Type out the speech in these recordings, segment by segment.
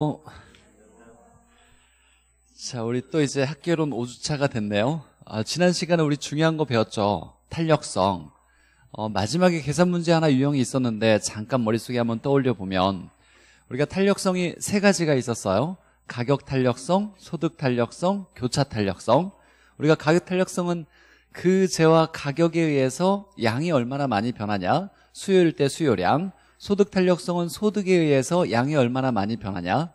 어, 자, 우리 또 이제 학개론 5주차가 됐네요. 아, 지난 시간에 우리 중요한 거 배웠죠. 탄력성. 어, 마지막에 계산 문제 하나 유형이 있었는데 잠깐 머릿속에 한번 떠올려 보면 우리가 탄력성이 세 가지가 있었어요. 가격 탄력성, 소득 탄력성, 교차 탄력성. 우리가 가격 탄력성은 그 재화 가격에 의해서 양이 얼마나 많이 변하냐, 수요일 때 수요량, 소득 탄력성은 소득에 의해서 양이 얼마나 많이 변하냐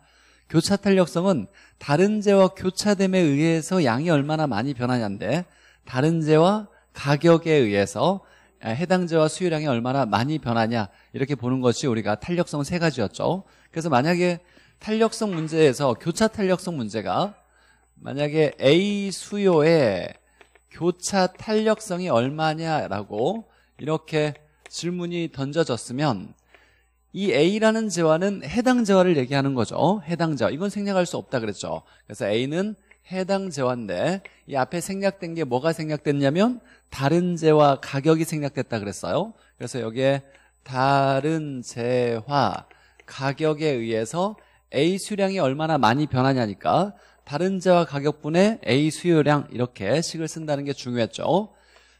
교차 탄력성은 다른 재와 교차됨에 의해서 양이 얼마나 많이 변하냐인데 다른 재와 가격에 의해서 해당 재와 수요량이 얼마나 많이 변하냐 이렇게 보는 것이 우리가 탄력성 세 가지였죠 그래서 만약에 탄력성 문제에서 교차 탄력성 문제가 만약에 A 수요에 교차 탄력성이 얼마냐라고 이렇게 질문이 던져졌으면 이 A라는 재화는 해당 재화를 얘기하는 거죠 해당 재화 이건 생략할 수 없다 그랬죠 그래서 A는 해당 재화인데 이 앞에 생략된 게 뭐가 생략됐냐면 다른 재화 가격이 생략됐다 그랬어요 그래서 여기에 다른 재화 가격에 의해서 A 수량이 얼마나 많이 변하냐니까 다른 재화 가격분의 A 수요량 이렇게 식을 쓴다는 게 중요했죠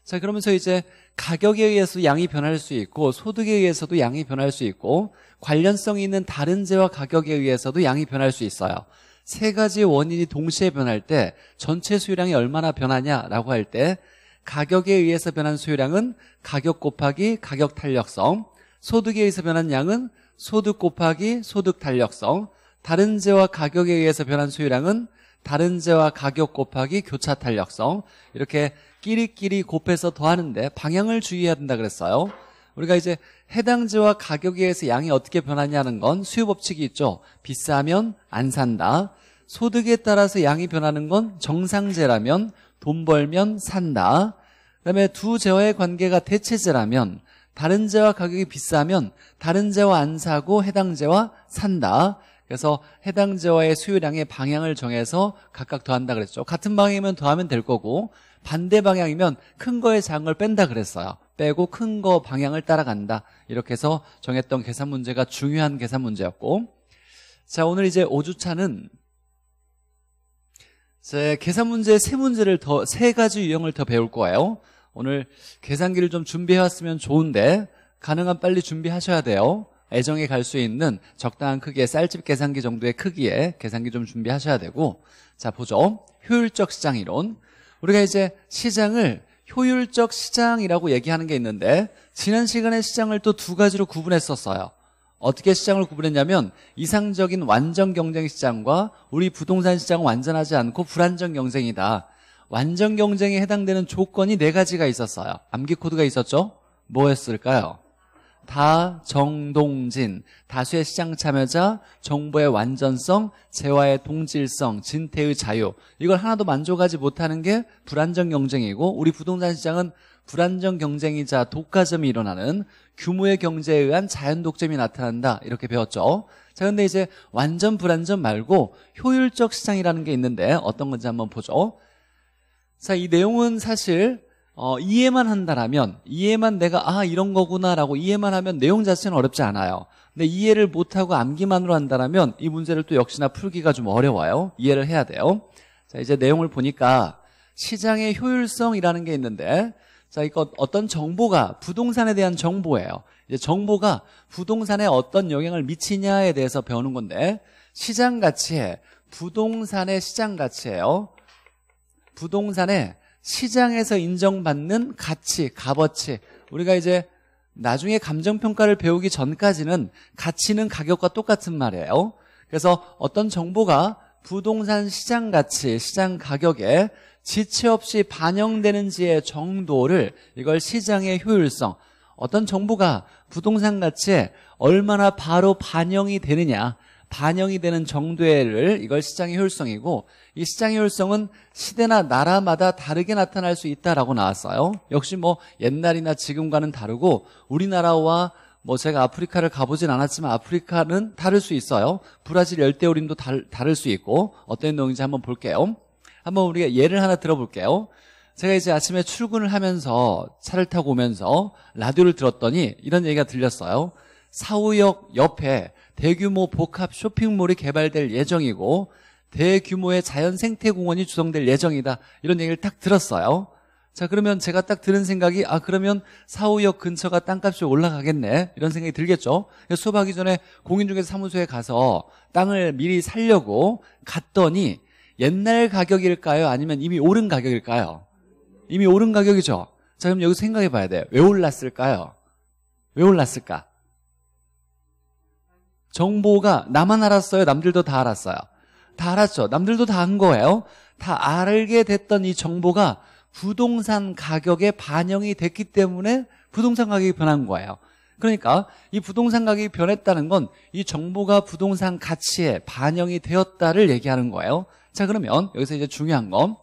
자 그러면서 이제 가격에 의해서 양이 변할 수 있고 소득에 의해서도 양이 변할 수 있고 관련성이 있는 다른 재와 가격에 의해서도 양이 변할 수 있어요. 세 가지 원인이 동시에 변할 때 전체 수요량이 얼마나 변하냐라고 할 때 가격에 의해서 변한 수요량은 가격 곱하기 가격 탄력성 소득에 의해서 변한 양은 소득 곱하기 소득 탄력성 다른 재와 가격에 의해서 변한 수요량은 다른 재와 가격 곱하기 교차 탄력성 이렇게 끼리끼리 곱해서 더하는데 방향을 주의해야 된다 그랬어요. 우리가 이제 해당지와 가격에 의해서 양이 어떻게 변하냐는 건 수요 법칙이 있죠. 비싸면 안 산다. 소득에 따라서 양이 변하는 건 정상제라면 돈 벌면 산다. 그다음에 두 재화의 관계가 대체제라면 다른 재화 가격이 비싸면 다른 재화 안 사고 해당 재화 산다. 그래서 해당자와의 수요량의 방향을 정해서 각각 더한다 그랬죠. 같은 방향이면 더하면 될 거고 반대 방향이면 큰거에 작은 걸 뺀다 그랬어요. 빼고 큰 거 방향을 따라간다. 이렇게 해서 정했던 계산 문제가 중요한 계산 문제였고 자 오늘 이제 5주차는 제 계산 문제 세 문제를 더 세 가지 유형을 더 배울 거예요. 오늘 계산기를 좀 준비해왔으면 좋은데 가능한 빨리 준비하셔야 돼요. 애정이 갈수 있는 적당한 크기의 쌀집 계산기 정도의 크기의 계산기 좀 준비하셔야 되고 자 보죠 효율적 시장 이론 우리가 이제 시장을 효율적 시장이라고 얘기하는 게 있는데 지난 시간에 시장을 또 두 가지로 구분했었어요 어떻게 시장을 구분했냐면 이상적인 완전 경쟁 시장과 우리 부동산 시장은 완전하지 않고 불안정 경쟁이다 완전 경쟁에 해당되는 조건이 네 가지가 있었어요 암기 코드가 있었죠? 뭐였을까요? 다정동진 다수의 시장 참여자 정보의 완전성 재화의 동질성 진태의 자유 이걸 하나도 만족하지 못하는 게 불안정 경쟁이고 우리 부동산 시장은 불안정 경쟁이자 독과점이 일어나는 규모의 경제에 의한 자연 독점이 나타난다 이렇게 배웠죠 자 근데 이제 완전 불안전 말고 효율적 시장이라는 게 있는데 어떤 건지 한번 보죠 자 이 내용은 사실 어, 이해만 한다라면 이해만 내가 아 이런 거구나라고 이해만 하면 내용 자체는 어렵지 않아요. 근데 이해를 못하고 암기만으로 한다라면 이 문제를 또 역시나 풀기가 좀 어려워요. 이해를 해야 돼요. 자 이제 내용을 보니까 시장의 효율성이라는 게 있는데 자 이거 어떤 정보가 부동산에 대한 정보예요. 이제 정보가 부동산에 어떤 영향을 미치냐에 대해서 배우는 건데 시장 가치에 부동산의 시장 가치예요. 부동산의 시장에서 인정받는 가치, 값어치. 우리가 이제 나중에 감정평가를 배우기 전까지는 가치는 가격과 똑같은 말이에요. 그래서 어떤 정보가 부동산 시장 가치, 시장 가격에 지체 없이 반영되는지의 정도를 이걸 시장의 효율성, 어떤 정보가 부동산 가치에 얼마나 바로 반영이 되느냐 반영이 되는 정도를 이걸 시장의 효율성이고 이 시장의 효율성은 시대나 나라마다 다르게 나타날 수 있다라고 나왔어요. 역시 뭐 옛날이나 지금과는 다르고 우리나라와 뭐 제가 아프리카를 가보진 않았지만 아프리카는 다를 수 있어요. 브라질 열대우림도 달, 다를 수 있고 어떤 내용인지 한번 볼게요. 한번 우리가 예를 하나 들어볼게요. 제가 이제 아침에 출근을 하면서 차를 타고 오면서 라디오를 들었더니 이런 얘기가 들렸어요. 사우역 옆에 대규모 복합 쇼핑몰이 개발될 예정이고 대규모의 자연생태공원이 조성될 예정이다 이런 얘기를 딱 들었어요 자 그러면 제가 딱 들은 생각이 아 그러면 사우역 근처가 땅값이 올라가겠네 이런 생각이 들겠죠 수업하기 전에 공인중개사무소에 가서 땅을 미리 살려고 갔더니 옛날 가격일까요 아니면 이미 오른 가격일까요 이미 오른 가격이죠 자 그럼 여기서 생각해 봐야 돼왜 올랐을까요 왜 올랐을까 정보가 나만 알았어요? 남들도 다 알았어요? 다 알았죠? 남들도 다 한 거예요? 다 알게 됐던 이 정보가 부동산 가격에 반영이 됐기 때문에 부동산 가격이 변한 거예요. 그러니까 이 부동산 가격이 변했다는 건 이 정보가 부동산 가치에 반영이 되었다를 얘기하는 거예요. 자, 그러면 여기서 이제 중요한 건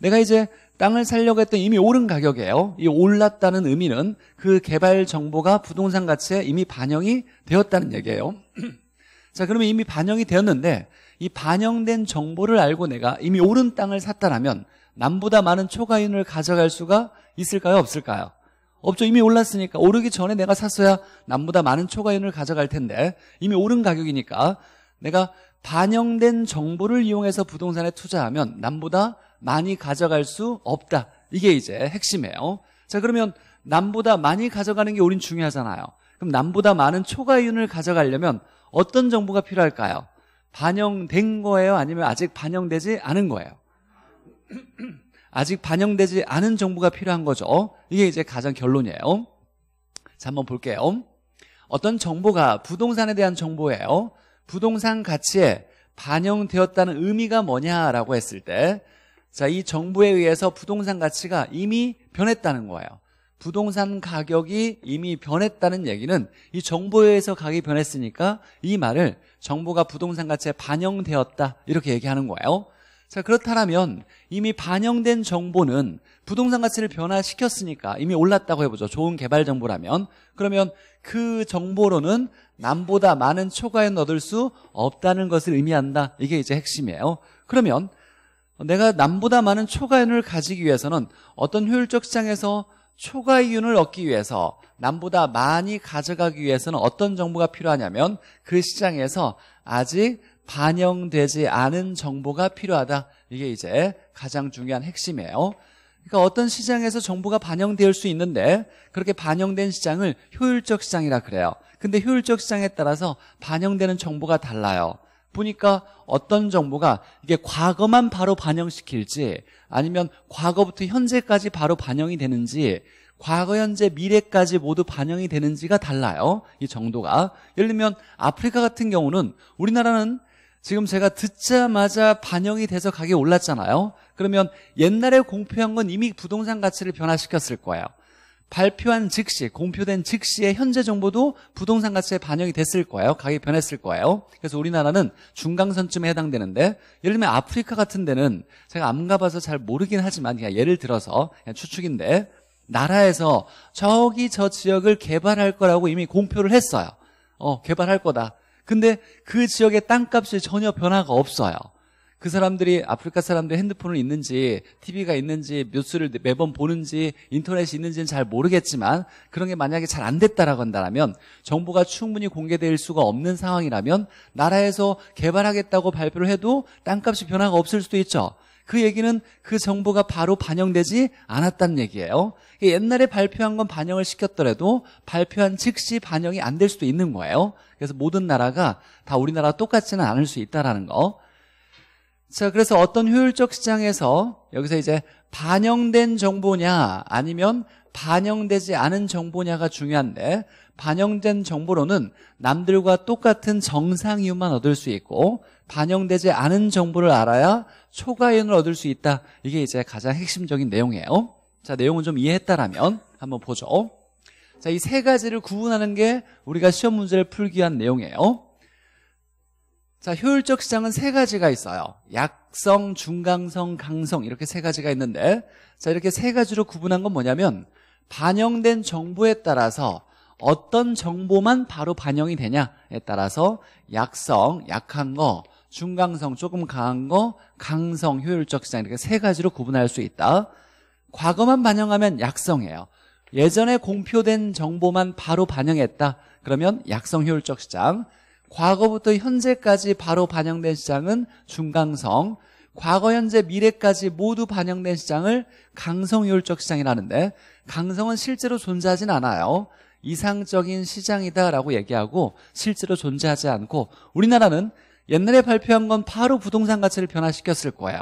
내가 이제 땅을 살려고 했던 이미 오른 가격이에요. 이 올랐다는 의미는 그 개발 정보가 부동산 가치에 이미 반영이 되었다는 얘기예요. 자, 그러면 이미 반영이 되었는데 이 반영된 정보를 알고 내가 이미 오른 땅을 샀다라면 남보다 많은 초과인을 가져갈 수가 있을까요? 없을까요? 없죠. 이미 올랐으니까 오르기 전에 내가 샀어야 남보다 많은 초과인을 가져갈 텐데 이미 오른 가격이니까 내가 반영된 정보를 이용해서 부동산에 투자하면 남보다 많이 가져갈 수 없다. 이게 이제 핵심이에요. 자, 그러면 남보다 많이 가져가는 게 우린 중요하잖아요. 그럼 남보다 많은 초과이윤을 가져가려면 어떤 정보가 필요할까요? 반영된 거예요? 아니면 아직 반영되지 않은 거예요? 아직 반영되지 않은 정보가 필요한 거죠. 이게 이제 가장 결론이에요. 자, 한번 볼게요. 어떤 정보가 부동산에 대한 정보예요. 부동산 가치에 반영되었다는 의미가 뭐냐라고 했을 때 자, 이 정부에 의해서 부동산 가치가 이미 변했다는 거예요. 부동산 가격이 이미 변했다는 얘기는 이 정부에 의해서 가격이 변했으니까 이 말을 정부가 부동산 가치에 반영되었다 이렇게 얘기하는 거예요. 자, 그렇다면 이미 반영된 정보는 부동산 가치를 변화시켰으니까 이미 올랐다고 해보죠. 좋은 개발 정보라면. 그러면 그 정보로는 남보다 많은 초과에 얻을 수 없다는 것을 의미한다. 이게 이제 핵심이에요. 그러면 내가 남보다 많은 초과이윤을 가지기 위해서는 어떤 효율적 시장에서 초과이윤을 얻기 위해서 남보다 많이 가져가기 위해서는 어떤 정보가 필요하냐면 그 시장에서 아직 반영되지 않은 정보가 필요하다. 이게 이제 가장 중요한 핵심이에요. 그러니까 어떤 시장에서 정보가 반영될 수 있는데 그렇게 반영된 시장을 효율적 시장이라 그래요. 근데 효율적 시장에 따라서 반영되는 정보가 달라요. 보니까 어떤 정보가 이게 과거만 바로 반영시킬지 아니면 과거부터 현재까지 바로 반영이 되는지 과거, 현재, 미래까지 모두 반영이 되는지가 달라요. 이 정도가. 예를 들면 아프리카 같은 경우는 우리나라는 지금 제가 듣자마자 반영이 돼서 가격이 올랐잖아요. 그러면 옛날에 공표한 건 이미 부동산 가치를 변화시켰을 거예요. 발표한 즉시 공표된 즉시의 현재 정보도 부동산 가치에 반영이 됐을 거예요 가격이 변했을 거예요 그래서 우리나라는 중간선쯤에 해당되는데 예를 들면 아프리카 같은 데는 제가 안 가봐서 잘 모르긴 하지만 그냥 예를 들어서 그냥 추측인데 나라에서 저기 저 지역을 개발할 거라고 이미 공표를 했어요 어 개발할 거다 근데 그 지역의 땅값이 전혀 변화가 없어요 그 사람들이 아프리카 사람들 핸드폰을 있는지 TV가 있는지 뉴스를 매번 보는지 인터넷이 있는지는 잘 모르겠지만 그런 게 만약에 잘 안 됐다라고 한다면 정보가 충분히 공개될 수가 없는 상황이라면 나라에서 개발하겠다고 발표를 해도 땅값이 변화가 없을 수도 있죠. 그 얘기는 그 정보가 바로 반영되지 않았다는 얘기예요. 그러니까 옛날에 발표한 건 반영을 시켰더라도 발표한 즉시 반영이 안 될 수도 있는 거예요. 그래서 모든 나라가 다 우리나라 똑같지는 않을 수 있다라는 거. 자, 그래서 어떤 효율적 시장에서 여기서 이제 반영된 정보냐 아니면 반영되지 않은 정보냐가 중요한데 반영된 정보로는 남들과 똑같은 정상이윤만 얻을 수 있고 반영되지 않은 정보를 알아야 초과이윤을 얻을 수 있다. 이게 이제 가장 핵심적인 내용이에요. 자, 내용은 좀 이해했다라면 한번 보죠. 자, 이 세 가지를 구분하는 게 우리가 시험 문제를 풀기 위한 내용이에요. 자, 효율적 시장은 세 가지가 있어요. 약성, 중강성, 강성 이렇게 세 가지가 있는데 자, 이렇게 세 가지로 구분한 건 뭐냐면 반영된 정보에 따라서 어떤 정보만 바로 반영이 되냐에 따라서 약성, 약한 거, 중강성, 조금 강한 거, 강성, 효율적 시장 이렇게 세 가지로 구분할 수 있다. 과거만 반영하면 약성이에요. 예전에 공표된 정보만 바로 반영했다. 그러면 약성 효율적 시장. 과거부터 현재까지 바로 반영된 시장은 중강성, 과거, 현재, 미래까지 모두 반영된 시장을 강성효율적 시장이라는데 강성은 실제로 존재하진 않아요. 이상적인 시장이다라고 얘기하고 실제로 존재하지 않고 우리나라는 옛날에 발표한 건 바로 부동산 가치를 변화시켰을 거예요.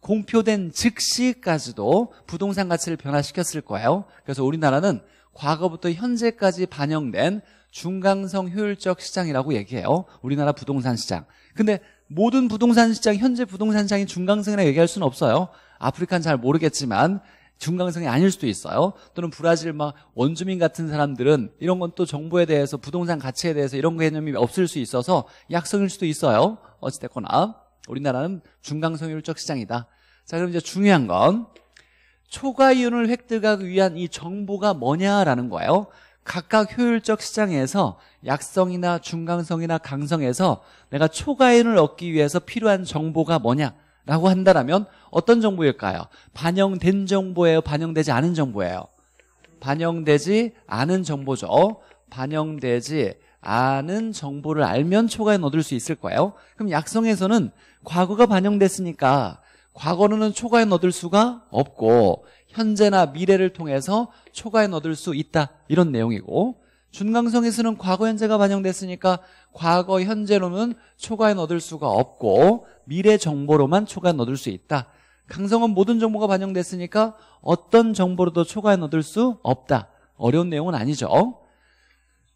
공표된 즉시까지도 부동산 가치를 변화시켰을 거예요. 그래서 우리나라는 과거부터 현재까지 반영된 중강성 효율적 시장이라고 얘기해요. 우리나라 부동산 시장. 근데 모든 부동산 시장, 현재 부동산 시장이 중강성이라 얘기할 수는 없어요. 아프리카는 잘 모르겠지만 중강성이 아닐 수도 있어요. 또는 브라질 막 원주민 같은 사람들은 이런 건 또 정보에 대해서 부동산 가치에 대해서 이런 개념이 없을 수 있어서 약성일 수도 있어요. 어찌됐거나 우리나라는 중강성 효율적 시장이다. 자 그럼 이제 중요한 건 초과 이윤을 획득하기 위한 이 정보가 뭐냐라는 거예요. 각각 효율적 시장에서 약성이나 중강성이나 강성에서 내가 초과인을 얻기 위해서 필요한 정보가 뭐냐라고 한다면 어떤 정보일까요? 반영된 정보예요? 반영되지 않은 정보예요? 반영되지 않은 정보죠. 반영되지 않은 정보를 알면 초과인 얻을 수 있을 거예요. 그럼 약성에서는 과거가 반영됐으니까 과거로는 초과인 얻을 수가 없고 현재나 미래를 통해서 초과해 얻을 수 있다 이런 내용이고 준강성에서는 과거 현재가 반영됐으니까 과거 현재로는 초과해 얻을 수가 없고 미래 정보로만 초과해 얻을 수 있다 강성은 모든 정보가 반영됐으니까 어떤 정보로도 초과해 얻을 수 없다 어려운 내용은 아니죠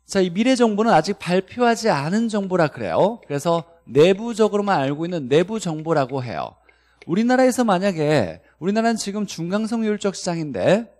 자, 이 미래 정보는 아직 발표하지 않은 정보라 그래요 그래서 내부적으로만 알고 있는 내부 정보라고 해요 우리나라에서 만약에 우리나라는 지금 중강성 효율적 시장인데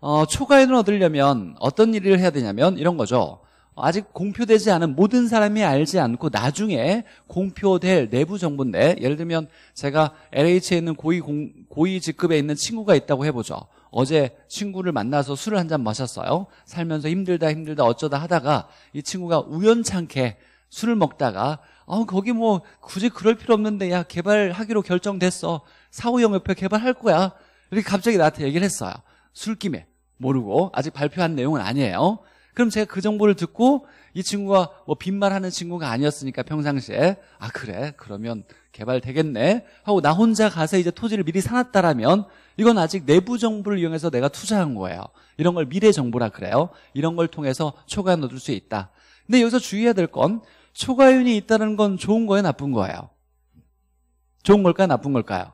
어, 초과이을 얻으려면 어떤 일을 해야 되냐면 이런 거죠. 아직 공표되지 않은 모든 사람이 알지 않고 나중에 공표될 내부 정보인데 예를 들면 제가 LH에 있는 고위 공, 고위 직급에 있는 친구가 있다고 해보죠. 어제 친구를 만나서 술을 한 잔 마셨어요. 살면서 힘들다 힘들다 어쩌다 하다가 이 친구가 우연찮게 술을 먹다가 어, 거기 뭐 굳이 그럴 필요 없는데 야 개발하기로 결정됐어. 사후형 협회 개발할 거야. 이렇게 갑자기 나한테 얘기를 했어요. 술김에 모르고 아직 발표한 내용은 아니에요. 그럼 제가 그 정보를 듣고 이 친구가 뭐 빈말하는 친구가 아니었으니까 평상시에 아 그래 그러면 개발되겠네 하고 나 혼자 가서 이제 토지를 미리 사놨다라면 이건 아직 내부 정보를 이용해서 내가 투자한 거예요 이런 걸 미래 정보라 그래요 이런 걸 통해서 초과연 얻을 수 있다 근데 여기서 주의해야 될 건 초과윤이 있다는 건 좋은 거예요 나쁜 거예요 좋은 걸까요 나쁜 걸까요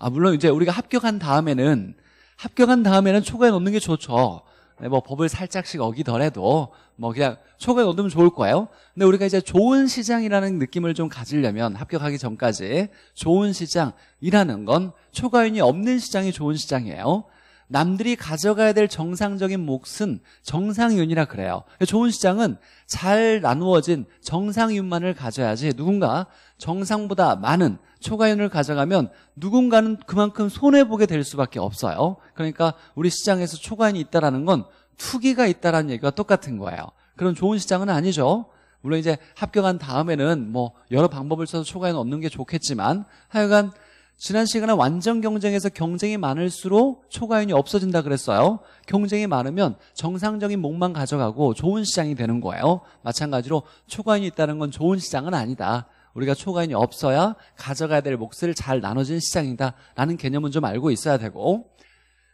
아, 물론 이제 우리가 합격한 다음에는 합격한 다음에는 초과에 넣는 게 좋죠. 네, 뭐 법을 살짝씩 어기더라도 뭐 그냥 초과에 넣으면 좋을 거예요. 근데 우리가 이제 좋은 시장이라는 느낌을 좀 가지려면 합격하기 전까지 좋은 시장이라는 건 초과인이 없는 시장이 좋은 시장이에요. 남들이 가져가야 될 정상적인 몫은 정상윤이라 그래요. 좋은 시장은 잘 나누어진 정상윤만을 가져야지 누군가 정상보다 많은 초과연을 가져가면 누군가는 그만큼 손해보게 될 수밖에 없어요. 그러니까 우리 시장에서 초과연이 있다는 건 투기가 있다는 얘기가 똑같은 거예요. 그런 좋은 시장은 아니죠. 물론 이제 합격한 다음에는 뭐 여러 방법을 써서 초과연 얻는 게 좋겠지만 하여간 지난 시간에 완전 경쟁에서 경쟁이 많을수록 초과연이 없어진다 그랬어요. 경쟁이 많으면 정상적인 몫만 가져가고 좋은 시장이 되는 거예요. 마찬가지로 초과연이 있다는 건 좋은 시장은 아니다. 우리가 초과인이 없어야 가져가야 될 몫을 잘 나눠주는 시장이다라는 개념은 좀 알고 있어야 되고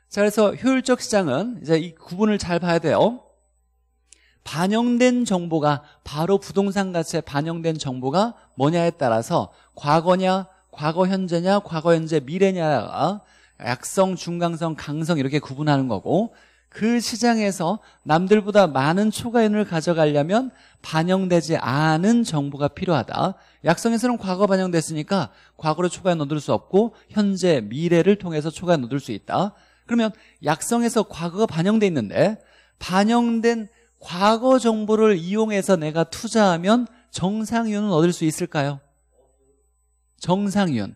자 그래서 효율적 시장은 이제 이 구분을 잘 봐야 돼요 반영된 정보가 바로 부동산 가치에 반영된 정보가 뭐냐에 따라서 과거냐 과거 현재냐 과거 현재 미래냐가 약성 중강성 강성 이렇게 구분하는 거고 그 시장에서 남들보다 많은 초과연을 가져가려면 반영되지 않은 정보가 필요하다. 약성에서는 과거 반영됐으니까 과거로 초과연 얻을 수 없고 현재, 미래를 통해서 초과연 얻을 수 있다. 그러면 약성에서 과거가 반영돼 있는데 반영된 과거 정보를 이용해서 내가 투자하면 정상윤은 얻을 수 있을까요? 정상윤.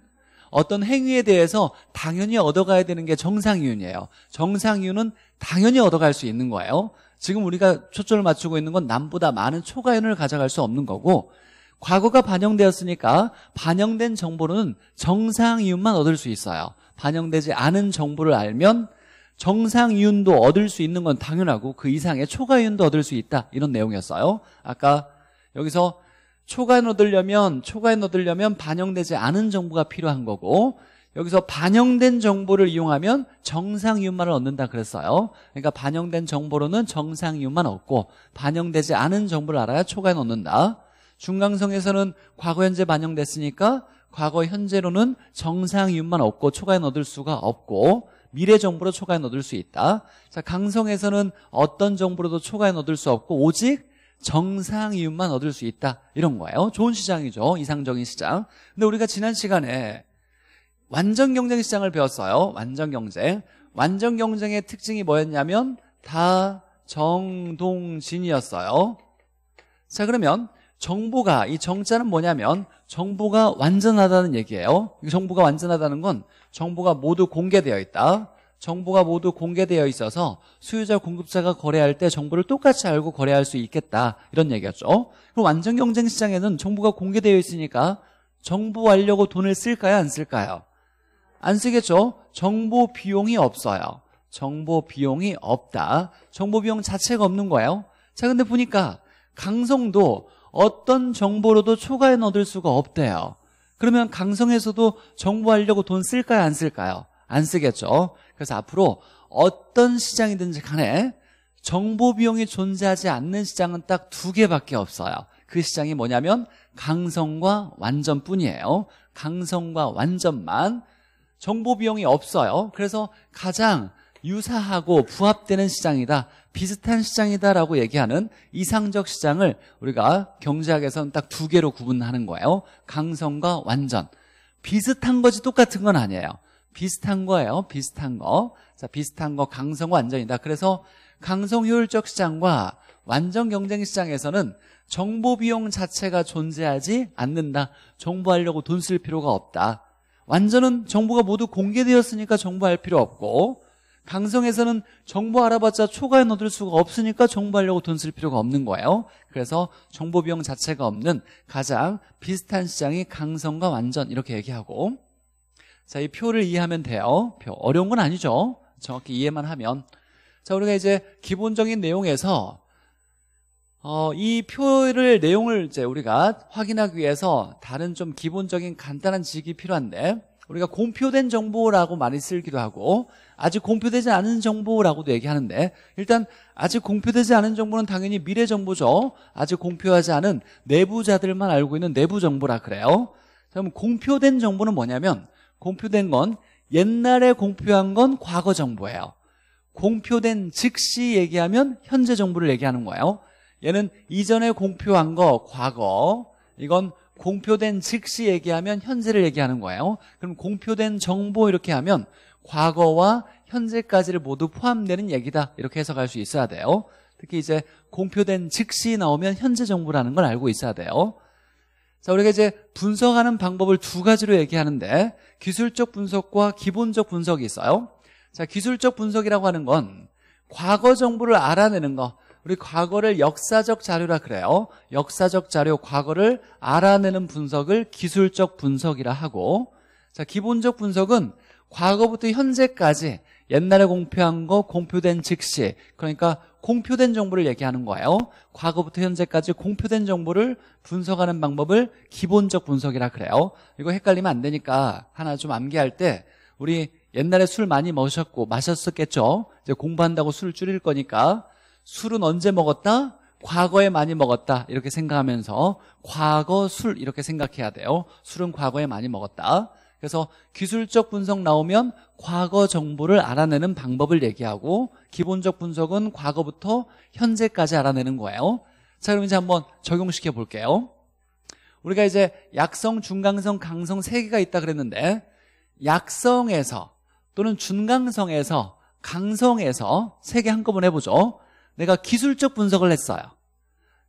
어떤 행위에 대해서 당연히 얻어가야 되는 게 정상이윤이에요. 정상이윤은 당연히 얻어갈 수 있는 거예요. 지금 우리가 초점을 맞추고 있는 건 남보다 많은 초과윤을 가져갈 수 없는 거고 과거가 반영되었으니까 반영된 정보는 정상이윤만 얻을 수 있어요. 반영되지 않은 정보를 알면 정상이윤도 얻을 수 있는 건 당연하고 그 이상의 초과이윤도 얻을 수 있다. 이런 내용이었어요. 아까 여기서 초과에 넣으려면 초과에 넣으려면 반영되지 않은 정보가 필요한 거고 여기서 반영된 정보를 이용하면 정상이윤만을 얻는다 그랬어요 그러니까 반영된 정보로는 정상이윤만 얻고 반영되지 않은 정보를 알아야 초과에 넣는다 중강성에서는 과거 현재 반영됐으니까 과거 현재로는 정상이윤만 얻고 초과에 넣을 수가 없고 미래 정보로 초과에 넣을수 있다 자 강성에서는 어떤 정보로도 초과에 넣을수 없고 오직 정상 이윤만 얻을 수 있다 이런 거예요 좋은 시장이죠 이상적인 시장 근데 우리가 지난 시간에 완전 경쟁 시장을 배웠어요 완전 경쟁 완전 경쟁의 특징이 뭐였냐면 다 정동진이었어요 자 그러면 정보가 이 정자는 뭐냐면 정보가 완전하다는 얘기예요 정보가 완전하다는 건 정보가 모두 공개되어 있다 정보가 모두 공개되어 있어서 수요자 공급자가 거래할 때 정보를 똑같이 알고 거래할 수 있겠다 이런 얘기였죠 그럼 완전 경쟁 시장에는 정보가 공개되어 있으니까 정보 알려고 돈을 쓸까요 안 쓸까요 안 쓰겠죠 정보 비용이 없어요 정보 비용이 없다 정보 비용 자체가 없는 거예요 자 근데 보니까 강성도 어떤 정보로도 초과해 얻을 수가 없대요 그러면 강성에서도 정보 알려고 돈 쓸까요 안 쓸까요 안 쓰겠죠 그래서 앞으로 어떤 시장이든지 간에 정보 비용이 존재하지 않는 시장은 딱 두 개밖에 없어요 그 시장이 뭐냐면 강성과 완전뿐이에요 강성과 완전만 정보 비용이 없어요 그래서 가장 유사하고 부합되는 시장이다 비슷한 시장이다라고 얘기하는 이상적 시장을 우리가 경제학에서는 딱 두 개로 구분하는 거예요 강성과 완전 비슷한 거지 똑같은 건 아니에요 비슷한 거예요. 비슷한 거. 자, 비슷한 거 강성과 완전이다. 그래서 강성 효율적 시장과 완전 경쟁 시장에서는 정보 비용 자체가 존재하지 않는다. 정보하려고 돈 쓸 필요가 없다. 완전은 정보가 모두 공개되었으니까 정보할 필요 없고 강성에서는 정보 알아봤자 초과에 얻을 수가 없으니까 정보하려고 돈 쓸 필요가 없는 거예요. 그래서 정보 비용 자체가 없는 가장 비슷한 시장이 강성과 완전 이렇게 얘기하고 자, 이 표를 이해하면 돼요. 어? 표. 어려운 건 아니죠. 정확히 이해만 하면. 자, 우리가 이제 기본적인 내용에서 어, 이 표를 내용을 이제 우리가 확인하기 위해서 다른 좀 기본적인 간단한 지식이 필요한데 우리가 공표된 정보라고 많이 쓰기도 하고 아직 공표되지 않은 정보라고도 얘기하는데 일단 아직 공표되지 않은 정보는 당연히 미래 정보죠. 아직 공표하지 않은 내부자들만 알고 있는 내부 정보라 그래요. 그럼 공표된 정보는 뭐냐면 공표된 건 옛날에 공표한 건 과거 정보예요. 공표된 즉시 얘기하면 현재 정보를 얘기하는 거예요. 얘는 이전에 공표한 거 과거 이건 공표된 즉시 얘기하면 현재를 얘기하는 거예요. 그럼 공표된 정보 이렇게 하면 과거와 현재까지를 모두 포함되는 얘기다 이렇게 해석할 수 있어야 돼요. 특히 이제 공표된 즉시 나오면 현재 정보라는 걸 알고 있어야 돼요. 자, 우리가 이제 분석하는 방법을 두 가지로 얘기하는데 기술적 분석과 기본적 분석이 있어요. 자, 기술적 분석이라고 하는 건 과거 정보를 알아내는 거. 우리 과거를 역사적 자료라 그래요. 역사적 자료, 과거를 알아내는 분석을 기술적 분석이라 하고 자, 기본적 분석은 과거부터 현재까지 옛날에 공표한 거 공표된 즉시 그러니까 공표된 정보를 얘기하는 거예요 과거부터 현재까지 공표된 정보를 분석하는 방법을 기본적 분석이라 그래요 이거 헷갈리면 안 되니까 하나 좀 암기할 때 우리 옛날에 술 많이 마셨고 마셨었겠죠 이제 공부한다고 술 줄일 거니까 술은 언제 먹었다? 과거에 많이 먹었다 이렇게 생각하면서 과거 술 이렇게 생각해야 돼요 술은 과거에 많이 먹었다 그래서 기술적 분석 나오면 과거 정보를 알아내는 방법을 얘기하고 기본적 분석은 과거부터 현재까지 알아내는 거예요 자 그럼 이제 한번 적용시켜 볼게요 우리가 이제 약성, 중강성, 강성 세 개가 있다 그랬는데 약성에서 또는 중강성에서 강성에서 세 개 한꺼번에 해보죠 내가 기술적 분석을 했어요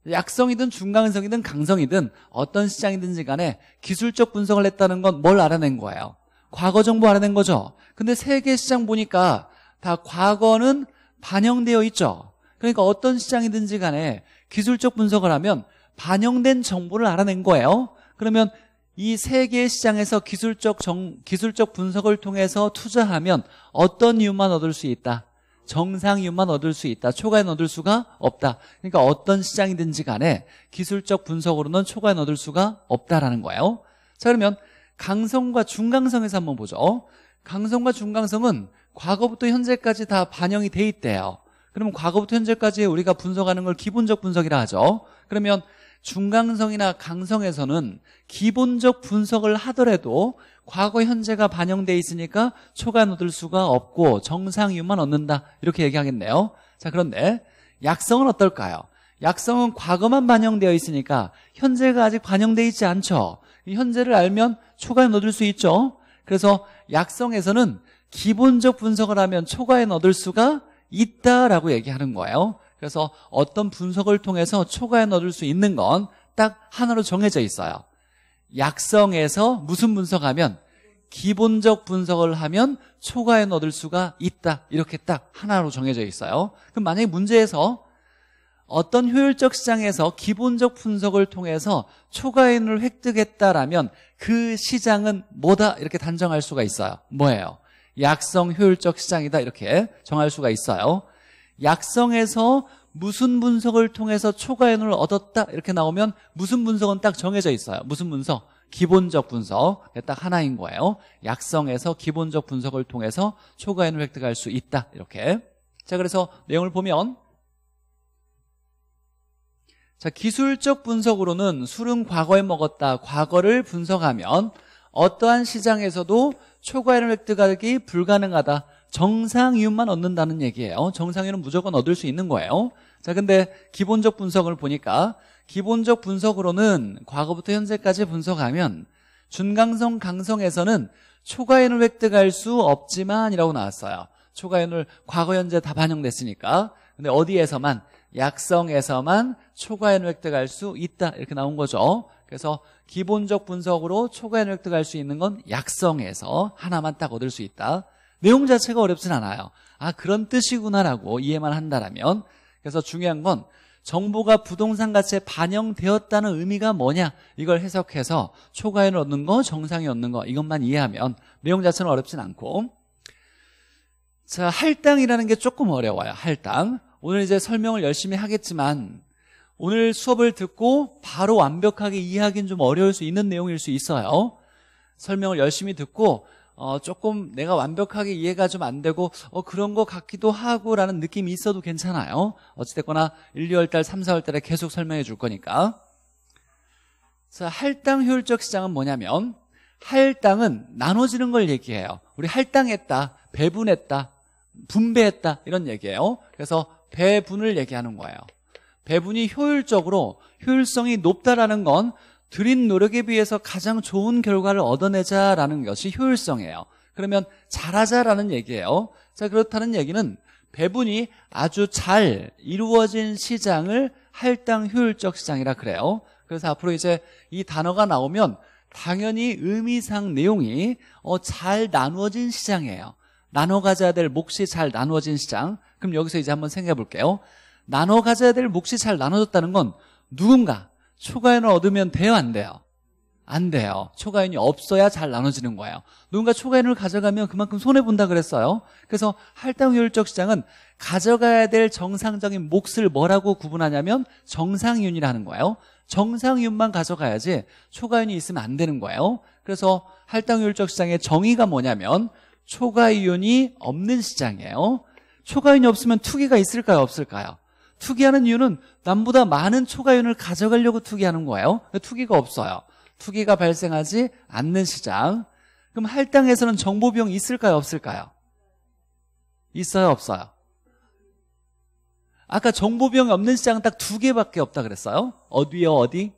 약성이든 중강성이든 강성이든 어떤 시장이든지 간에 기술적 분석을 했다는 건 뭘 알아낸 거예요 과거 정보 알아낸 거죠. 근데 세계 시장 보니까 다 과거는 반영되어 있죠. 그러니까 어떤 시장이든지 간에 기술적 분석을 하면 반영된 정보를 알아낸 거예요. 그러면 이 세계 시장에서 기술적 정, 기술적 분석을 통해서 투자하면 어떤 이유만 얻을 수 있다. 정상 이윤만 얻을 수 있다. 초과에 얻을 수가 없다. 그러니까 어떤 시장이든지 간에 기술적 분석으로는 초과에 얻을 수가 없다라는 거예요. 자 그러면 강성과 중강성에서 한번 보죠. 강성과 중강성은 과거부터 현재까지 다 반영이 돼 있대요. 그러면 과거부터 현재까지 우리가 분석하는 걸 기본적 분석이라 하죠. 그러면 중강성이나 강성에서는 기본적 분석을 하더라도 과거 현재가 반영돼 있으니까 초간 얻을 수가 없고 정상이윤만 얻는다 이렇게 얘기하겠네요. 자 그런데 약성은 어떨까요? 약성은 과거만 반영되어 있으니까 현재가 아직 반영돼 있지 않죠. 현재를 알면 초과엔 얻을 수 있죠. 그래서 약성에서는 기본적 분석을 하면 초과엔 얻을 수가 있다라고 얘기하는 거예요. 그래서 어떤 분석을 통해서 초과엔 얻을 수 있는 건 딱 하나로 정해져 있어요. 약성에서 무슨 분석하면 기본적 분석을 하면 초과엔 얻을 수가 있다. 이렇게 딱 하나로 정해져 있어요. 그럼 만약에 문제에서 어떤 효율적 시장에서 기본적 분석을 통해서 초과인을 획득했다라면 그 시장은 뭐다 이렇게 단정할 수가 있어요. 뭐예요? 약성 효율적 시장이다 이렇게 정할 수가 있어요. 약성에서 무슨 분석을 통해서 초과인을 얻었다 이렇게 나오면 무슨 분석은 딱 정해져 있어요. 무슨 분석? 기본적 분석 딱 하나인 거예요. 약성에서 기본적 분석을 통해서 초과인을 획득할 수 있다 이렇게. 자 그래서 내용을 보면 자, 기술적 분석으로는 술은 과거에 먹었다. 과거를 분석하면 어떠한 시장에서도 초과이을 획득하기 불가능하다. 정상이윤만 얻는다는 얘기예요. 정상이윤은 무조건 얻을 수 있는 거예요. 자, 근데 기본적 분석을 보니까 기본적 분석으로는 과거부터 현재까지 분석하면 준강성 강성에서는 초과인을 획득할 수 없지만이라고 나왔어요. 초과인을 과거 현재 다 반영됐으니까. 근데 어디에서만 약성에서만 초과연 획득할 수 있다 이렇게 나온 거죠 그래서 기본적 분석으로 초과연 획득할 수 있는 건 약성에서 하나만 딱 얻을 수 있다 내용 자체가 어렵진 않아요 아 그런 뜻이구나라고 이해만 한다라면 그래서 중요한 건 정보가 부동산 가치에 반영되었다는 의미가 뭐냐 이걸 해석해서 초과연 얻는 거 정상이 얻는 거 이것만 이해하면 내용 자체는 어렵진 않고 자 할당이라는 게 조금 어려워요 할당 오늘 이제 설명을 열심히 하겠지만 오늘 수업을 듣고 바로 완벽하게 이해하기는 좀 어려울 수 있는 내용일 수 있어요. 설명을 열심히 듣고 어, 조금 내가 완벽하게 이해가 좀 안 되고 어, 그런 것 같기도 하고 라는 느낌이 있어도 괜찮아요. 어찌됐거나 1, 2월달, 3, 4월달에 계속 설명해 줄 거니까. 자, 할당 효율적 시장은 뭐냐면 할당은 나눠지는 걸 얘기해요. 우리 할당했다, 배분했다, 분배했다 이런 얘기예요. 그래서 배분을 얘기하는 거예요. 배분이 효율적으로 효율성이 높다라는 건 들인 노력에 비해서 가장 좋은 결과를 얻어내자라는 것이 효율성이에요. 그러면 잘하자라는 얘기예요. 자, 그렇다는 얘기는 배분이 아주 잘 이루어진 시장을 할당 효율적 시장이라 그래요. 그래서 앞으로 이제 이 단어가 나오면 당연히 의미상 내용이 어, 잘 나누어진 시장이에요. 나눠 가져야 될 몫이 잘 나누어진 시장. 그럼 여기서 이제 한번 생각해 볼게요. 나눠 가져야 될 몫이 잘 나눠졌다는 건 누군가 초과연을 얻으면 돼요, 안 돼요? 안 돼요. 초과연이 없어야 잘 나눠지는 거예요. 누군가 초과연을 가져가면 그만큼 손해본다 그랬어요. 그래서 할당 효율적 시장은 가져가야 될 정상적인 몫을 뭐라고 구분하냐면 정상윤이라는 거예요. 정상윤만 가져가야지 초과연이 있으면 안 되는 거예요. 그래서 할당 효율적 시장의 정의가 뭐냐면 초과이윤이 없는 시장이에요. 초과이윤이 없으면 투기가 있을까요? 없을까요? 투기하는 이유는 남보다 많은 초과이윤을 가져가려고 투기하는 거예요. 투기가 없어요. 투기가 발생하지 않는 시장. 그럼 할당에서는 정보 비용 있을까요? 없을까요? 있어요? 없어요? 아까 정보 비용이 없는 시장은 딱 두 개밖에 없다 그랬어요. 어디요? 어디?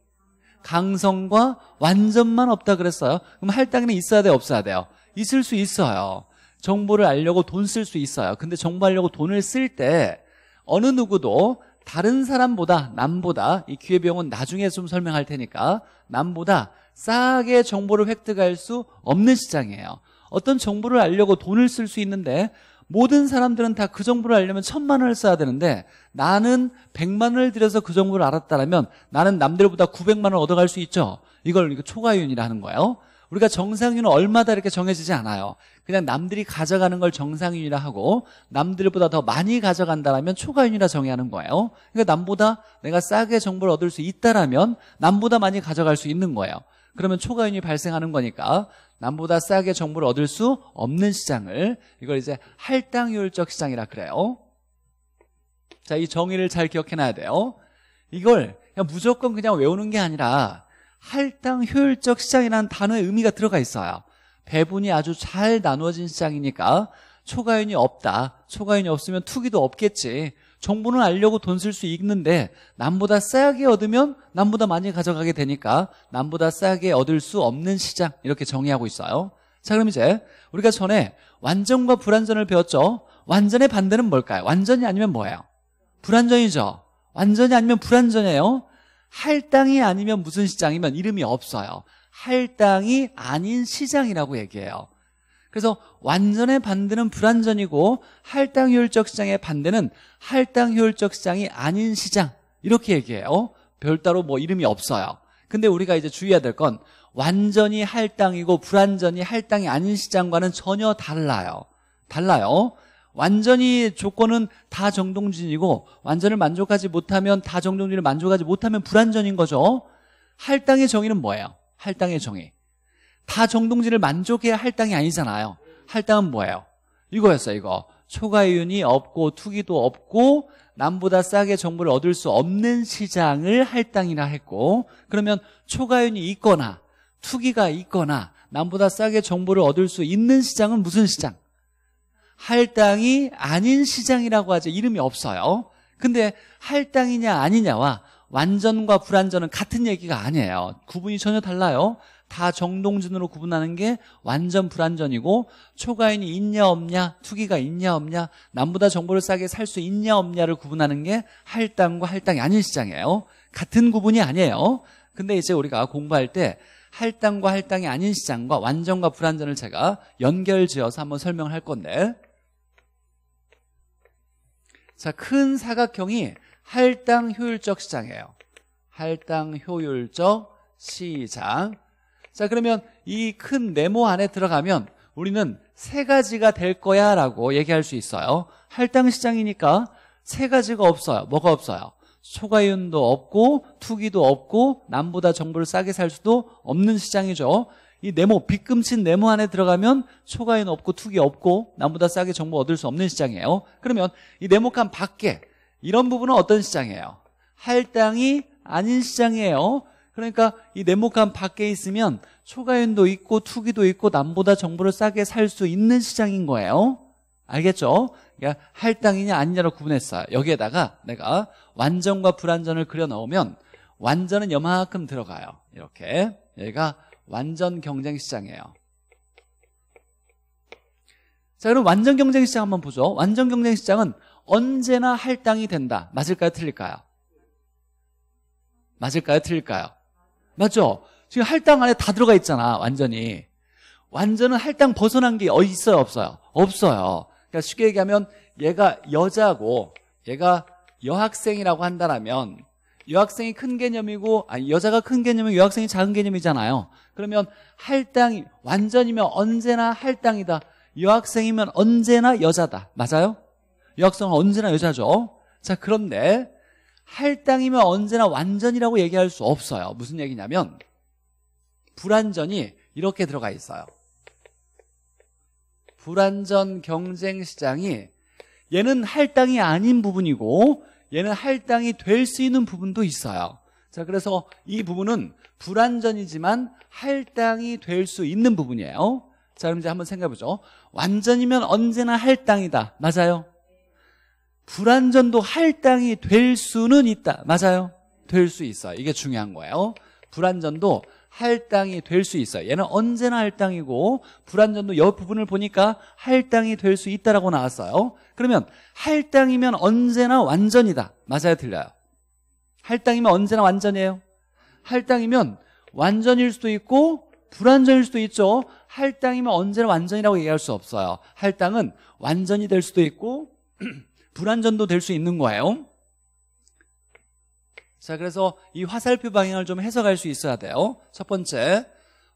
강성과 완전만 없다 그랬어요. 그럼 할당에는 있어야 돼요? 없어야 돼요? 있을 수 있어요 정보를 알려고 돈 쓸 수 있어요 근데 정보 알려고 돈을 쓸 때 어느 누구도 다른 사람보다 남보다 이 기회비용은 나중에 좀 설명할 테니까 남보다 싸게 정보를 획득할 수 없는 시장이에요 어떤 정보를 알려고 돈을 쓸 수 있는데 모든 사람들은 다 그 정보를 알려면 천만 원을 써야 되는데 나는 백만 원을 들여서 그 정보를 알았다면 나는 남들보다 구백만 원을 얻어갈 수 있죠 이걸 초과윤이라 하는 거예요 우리가 정상윤은 얼마다 이렇게 정해지지 않아요. 그냥 남들이 가져가는 걸 정상윤이라 하고 남들보다 더 많이 가져간다라면 초과윤이라 정의하는 거예요. 그러니까 남보다 내가 싸게 정보를 얻을 수 있다라면 남보다 많이 가져갈 수 있는 거예요. 그러면 초과윤이 발생하는 거니까 남보다 싸게 정보를 얻을 수 없는 시장을 이걸 이제 할당효율적 시장이라 그래요. 자, 이 정의를 잘 기억해놔야 돼요. 이걸 그냥 무조건 그냥 외우는 게 아니라 할당 효율적 시장이라는 단어의 의미가 들어가 있어요. 배분이 아주 잘 나누어진 시장이니까 초과윤이 없다. 초과윤이 없으면 투기도 없겠지. 정보는 알려고 돈 쓸 수 있는데 남보다 싸게 얻으면 남보다 많이 가져가게 되니까 남보다 싸게 얻을 수 없는 시장 이렇게 정의하고 있어요. 자 그럼 이제 우리가 전에 완전과 불완전을 배웠죠. 완전의 반대는 뭘까요? 완전이 아니면 뭐예요? 불완전이죠. 완전이 아니면 불완전이에요. 할당이 아니면 무슨 시장이면 이름이 없어요. 할당이 아닌 시장이라고 얘기해요. 그래서 완전의 반대는 불완전이고 할당 효율적 시장의 반대는 할당 효율적 시장이 아닌 시장 이렇게 얘기해요. 별따로 뭐 이름이 없어요. 근데 우리가 이제 주의해야 될 건 완전히 할당이고 불완전히 할당이 아닌 시장과는 전혀 달라요. 달라요. 완전히 조건은 다 정동진이고 완전을 만족하지 못하면 다 정동진을 만족하지 못하면 불완전인 거죠. 할당의 정의는 뭐예요? 할당의 정의. 다 정동진을 만족해야 할당이 아니잖아요. 할당은 뭐예요? 이거였어요, 이거. 초과이윤이 없고 투기도 없고 남보다 싸게 정보를 얻을 수 없는 시장을 할당이라 했고 그러면 초과이윤이 있거나 투기가 있거나 남보다 싸게 정보를 얻을 수 있는 시장은 무슨 시장? 할당이 아닌 시장이라고 하죠. 이름이 없어요. 근데 할당이냐 아니냐와 완전과 불완전은 같은 얘기가 아니에요. 구분이 전혀 달라요. 다정동진으로 구분하는 게 완전 불완전이고 초과인이 있냐 없냐, 투기가 있냐 없냐, 남보다 정보를 싸게 살 수 있냐 없냐를 구분하는 게 할당과 할당이 아닌 시장이에요. 같은 구분이 아니에요. 근데 이제 우리가 공부할 때 할당과 할당이 아닌 시장과 완전과 불완전을 제가 연결지어서 한번 설명을 할 건데 자, 큰 사각형이 할당 효율적 시장이에요. 할당 효율적 시장. 자, 그러면 이 큰 네모 안에 들어가면 우리는 세 가지가 될 거야 라고 얘기할 수 있어요. 할당 시장이니까 세 가지가 없어요. 뭐가 없어요? 소가윤도 없고 투기도 없고 남보다 정보를 싸게 살 수도 없는 시장이죠. 이 네모 빚금친 네모 안에 들어가면 소가윤 없고 투기 없고 남보다 싸게 정보 얻을 수 없는 시장이에요. 그러면 이 네모칸 밖에 이런 부분은 어떤 시장이에요? 할당이 아닌 시장이에요. 그러니까 이 네모칸 밖에 있으면 초가윤도 있고 투기도 있고 남보다 정보를 싸게 살 수 있는 시장인 거예요. 알겠죠? 그러니까 할당이냐 아니냐로 구분했어요. 여기에다가 내가 완전과 불완전을 그려 넣으면 완전은 여만큼 들어가요. 이렇게 여기가 완전 경쟁 시장이에요. 자 그럼 완전 경쟁 시장 한번 보죠. 완전 경쟁 시장은 언제나 할당이 된다. 맞을까요? 틀릴까요? 맞을까요? 틀릴까요? 맞죠? 지금 할당 안에 다 들어가 있잖아. 완전히. 완전은 할당 벗어난 게 있어요? 없어요? 없어요. 그러니까 쉽게 얘기하면 얘가 여자고 얘가 여학생이라고 한다면 여학생이 큰 개념이고 아니 여자가 큰 개념이고 여학생이 작은 개념이잖아요 그러면 할당이 완전이면 언제나 할당이다 여학생이면 언제나 여자다 맞아요? 여학생은 언제나 여자죠 자 그런데 할당이면 언제나 완전이라고 얘기할 수 없어요 무슨 얘기냐면 불완전이 이렇게 들어가 있어요 불완전 경쟁 시장이 얘는 할당이 아닌 부분이고 얘는 할당이 될 수 있는 부분도 있어요 자 그래서 이 부분은 불완전이지만 할당이 될 수 있는 부분이에요 자 그럼 이제 한번 생각해보죠 완전이면 언제나 할당이다 맞아요 불완전도 할당이 될 수는 있다 맞아요 될 수 있어요 이게 중요한 거예요 불완전도 할당이 될 수 있어요. 얘는 언제나 할당이고 불안전도 옆부분을 보니까 할당이 될 수 있다라고 나왔어요. 그러면 할당이면 언제나 완전이다. 맞아요, 틀려요? 할당이면 언제나 완전이에요? 할당이면 완전일 수도 있고 불완전일 수도 있죠. 할당이면 언제나 완전이라고 얘기할 수 없어요. 할당은 완전이 될 수도 있고 불완전도 될 수 있는 거예요. 자, 그래서 이 화살표 방향을 좀 해석할 수 있어야 돼요. 첫 번째,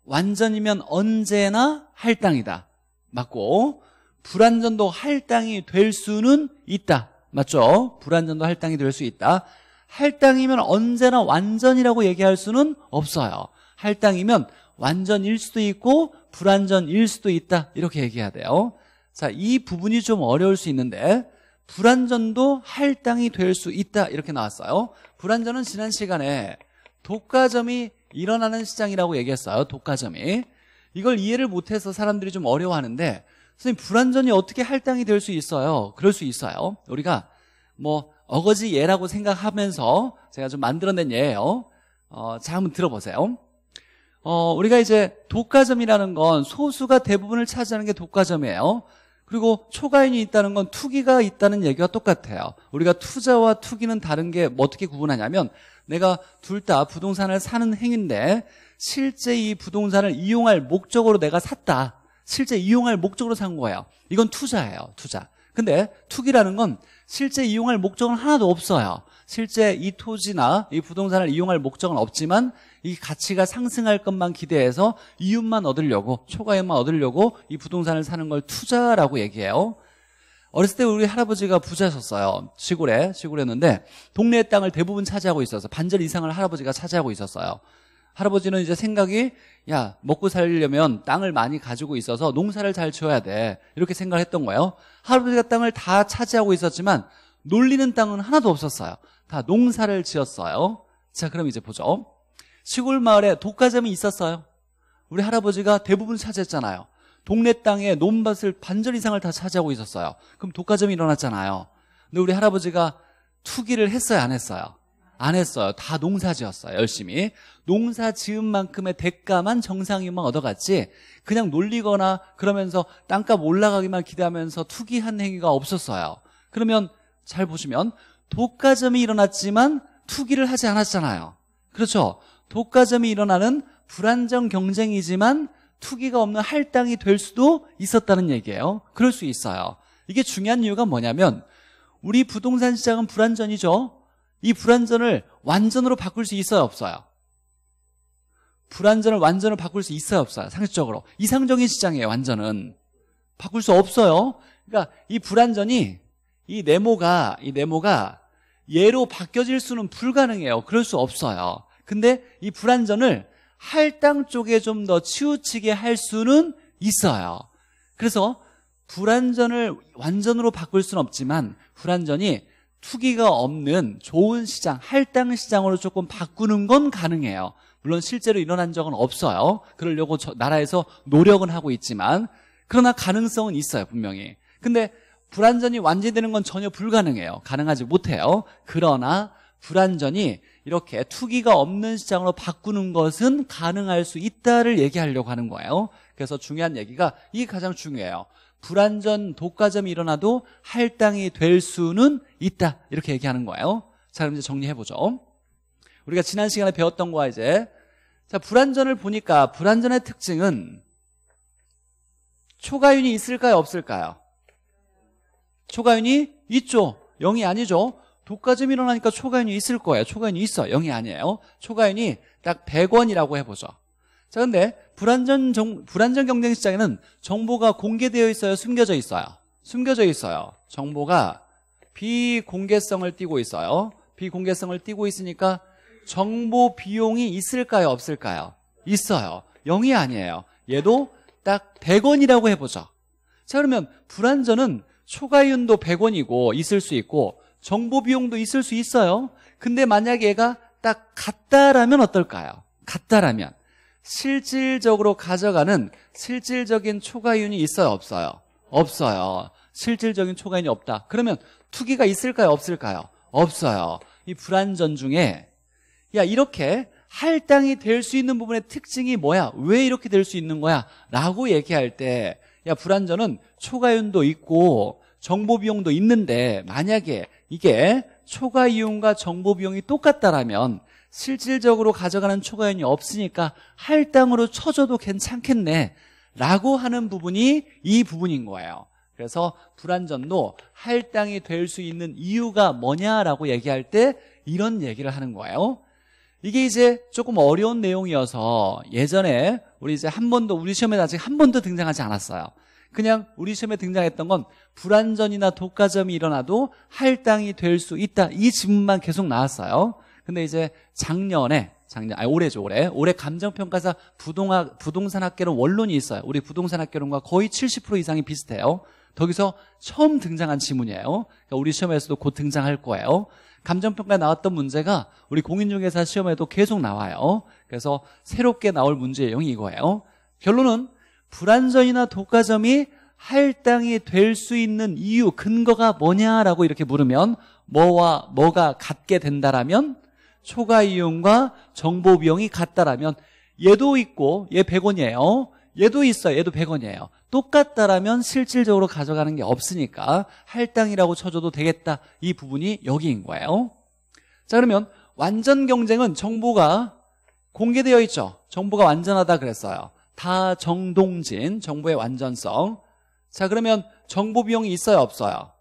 완전이면 언제나 할당이다. 맞고, 불완전도 할당이 될 수는 있다. 맞죠? 불완전도 할당이 될 수 있다. 할당이면 언제나 완전이라고 얘기할 수는 없어요. 할당이면 완전일 수도 있고 불완전일 수도 있다. 이렇게 얘기해야 돼요. 자, 이 부분이 좀 어려울 수 있는데 불완전도 할당이 될 수 있다. 이렇게 나왔어요. 불안전은 지난 시간에 독과점이 일어나는 시장이라고 얘기했어요 독과점이 이걸 이해를 못해서 사람들이 좀 어려워하는데 선생님 불안전이 어떻게 할당이 될 수 있어요 그럴 수 있어요 우리가 뭐 어거지 예라고 생각하면서 제가 좀 만들어낸 예예요 어, 자 한번 들어보세요 어, 우리가 이제 독과점이라는 건 소수가 대부분을 차지하는 게 독과점이에요 그리고 초과인이 있다는 건 투기가 있다는 얘기와 똑같아요. 우리가 투자와 투기는 다른 게 뭐 어떻게 구분하냐면 내가 둘 다 부동산을 사는 행위인데 실제 이 부동산을 이용할 목적으로 내가 샀다. 실제 이용할 목적으로 산 거예요. 이건 투자예요. 투자. 근데 투기라는 건 실제 이용할 목적은 하나도 없어요. 실제 이 토지나 이 부동산을 이용할 목적은 없지만 이 가치가 상승할 것만 기대해서 이윤만 얻으려고 초과이만 얻으려고 이 부동산을 사는 걸 투자라고 얘기해요. 어렸을 때 우리 할아버지가 부자셨어요. 시골에 시골에는데 동네 땅을 대부분 차지하고 있어서 반절 이상을 할아버지가 차지하고 있었어요. 할아버지는 이제 생각이 야 먹고 살려면 땅을 많이 가지고 있어서 농사를 잘 지어야 돼 이렇게 생각을 했던 거예요 할아버지가 땅을 다 차지하고 있었지만 놀리는 땅은 하나도 없었어요. 다 농사를 지었어요. 자, 그럼 이제 보죠. 시골 마을에 독과점이 있었어요. 우리 할아버지가 대부분 차지했잖아요. 동네 땅에 논밭을 반절 이상을 다 차지하고 있었어요. 그럼 독과점이 일어났잖아요. 근데 우리 할아버지가 투기를 했어요, 안 했어요? 안 했어요. 다 농사 지었어요, 열심히. 농사 지은 만큼의 대가만 정상이만 얻어갔지, 그냥 놀리거나 그러면서 땅값 올라가기만 기대하면서 투기한 행위가 없었어요. 그러면 잘 보시면 독과점이 일어났지만 투기를 하지 않았잖아요. 그렇죠? 독과점이 일어나는 불안정 경쟁이지만 투기가 없는 할당이 될 수도 있었다는 얘기예요. 그럴 수 있어요. 이게 중요한 이유가 뭐냐면 우리 부동산 시장은 불안전이죠. 이 불안전을 완전으로 바꿀 수 있어요, 없어요? 불안전을 완전으로 바꿀 수 있어요, 없어요? 상식적으로. 이상적인 시장이에요, 완전은. 바꿀 수 없어요. 그러니까 이 불안전이 이 네모가 이 네모가 예로 바뀌어질 수는 불가능해요. 그럴 수 없어요. 근데 이 불완전을 할당 쪽에 좀 더 치우치게 할 수는 있어요. 그래서 불완전을 완전으로 바꿀 수는 없지만 불완전이 투기가 없는 좋은 시장, 할당 시장으로 조금 바꾸는 건 가능해요. 물론 실제로 일어난 적은 없어요. 그러려고 나라에서 노력은 하고 있지만 그러나 가능성은 있어요, 분명히. 근데 불완전이 완제되는 건 전혀 불가능해요. 가능하지 못해요. 그러나 불완전이 이렇게 투기가 없는 시장으로 바꾸는 것은 가능할 수 있다를 얘기하려고 하는 거예요. 그래서 중요한 얘기가 이게 가장 중요해요. 불완전 독과점이 일어나도 할당이 될 수는 있다. 이렇게 얘기하는 거예요. 자, 그럼 이제 정리해보죠. 우리가 지난 시간에 배웠던 거와 이제 자, 불완전을 보니까 불완전의 특징은 초과윤이 있을까요? 없을까요? 초가연이 있죠. 0이 아니죠. 독가점이 일어나니까 초가연이 있을 거예요. 초가연이 있어. 0이 아니에요. 초가연이 딱 100원이라고 해보죠. 자, 근데 불안전 정, 불안전 경쟁 시장에는 정보가 공개되어 있어요, 숨겨져 있어요. 숨겨져 있어요. 정보가 비공개성을 띄고 있어요. 비공개성을 띄고 있으니까 정보 비용이 있을까요, 없을까요? 있어요. 0이 아니에요. 얘도 딱 100원이라고 해보죠. 자, 그러면 불안전은 초과윤도 100원이고 있을 수 있고 정보 비용도 있을 수 있어요. 근데 만약 에 얘가 딱 같다라면 어떨까요? 같다라면 실질적으로 가져가는 실질적인 초과윤이 있어요, 없어요? 없어요. 실질적인 초과윤이 없다. 그러면 투기가 있을까요, 없을까요? 없어요. 이 불안전 중에 야 이렇게 할당이 될 수 있는 부분의 특징이 뭐야? 왜 이렇게 될 수 있는 거야? 라고 얘기할 때야 불안전은 초과윤도 있고 정보비용도 있는데 만약에 이게 초과이용과 정보비용이 똑같다라면 실질적으로 가져가는 초과이이 없으니까 할당으로 쳐줘도 괜찮겠네 라고 하는 부분이 이 부분인 거예요 그래서 불안전도 할당이 될 수 있는 이유가 뭐냐라고 얘기할 때 이런 얘기를 하는 거예요 이게 이제 조금 어려운 내용이어서 예전에 우리 이제 한 번도 우리 시험에 아직 한 번도 등장하지 않았어요. 그냥 우리 시험에 등장했던 건불완전이나 독과점이 일어나도 할당이 될 수 있다. 이질문만 계속 나왔어요. 근데 이제 작년에 작년 아니 올해죠 올해 올해 감정평가사 부동학, 부동산학개론 원론이 있어요. 우리 부동산학개론과 거의 70% 이상이 비슷해요. 거기서 처음 등장한 지문이에요. 그러니까 우리 시험에서도 곧 등장할 거예요. 감정평가에 나왔던 문제가 우리 공인중개사 시험에도 계속 나와요 그래서 새롭게 나올 문제의 영이 이거예요 결론은 불안전이나 독과점이 할당이 될 수 있는 이유, 근거가 뭐냐라고 이렇게 물으면 뭐와 뭐가 같게 된다라면 초과 이용과 정보 비용이 같다라면 얘도 있고 얘 100원이에요 얘도 있어요. 얘도 100원이에요. 똑같다라면 실질적으로 가져가는 게 없으니까 할당이라고 쳐줘도 되겠다. 이 부분이 여기인 거예요. 자 그러면 완전 경쟁은 정보가 공개되어 있죠. 정보가 완전하다 그랬어요. 다 정동진 정보의 완전성. 자 그러면 정보 비용이 있어요 없어요?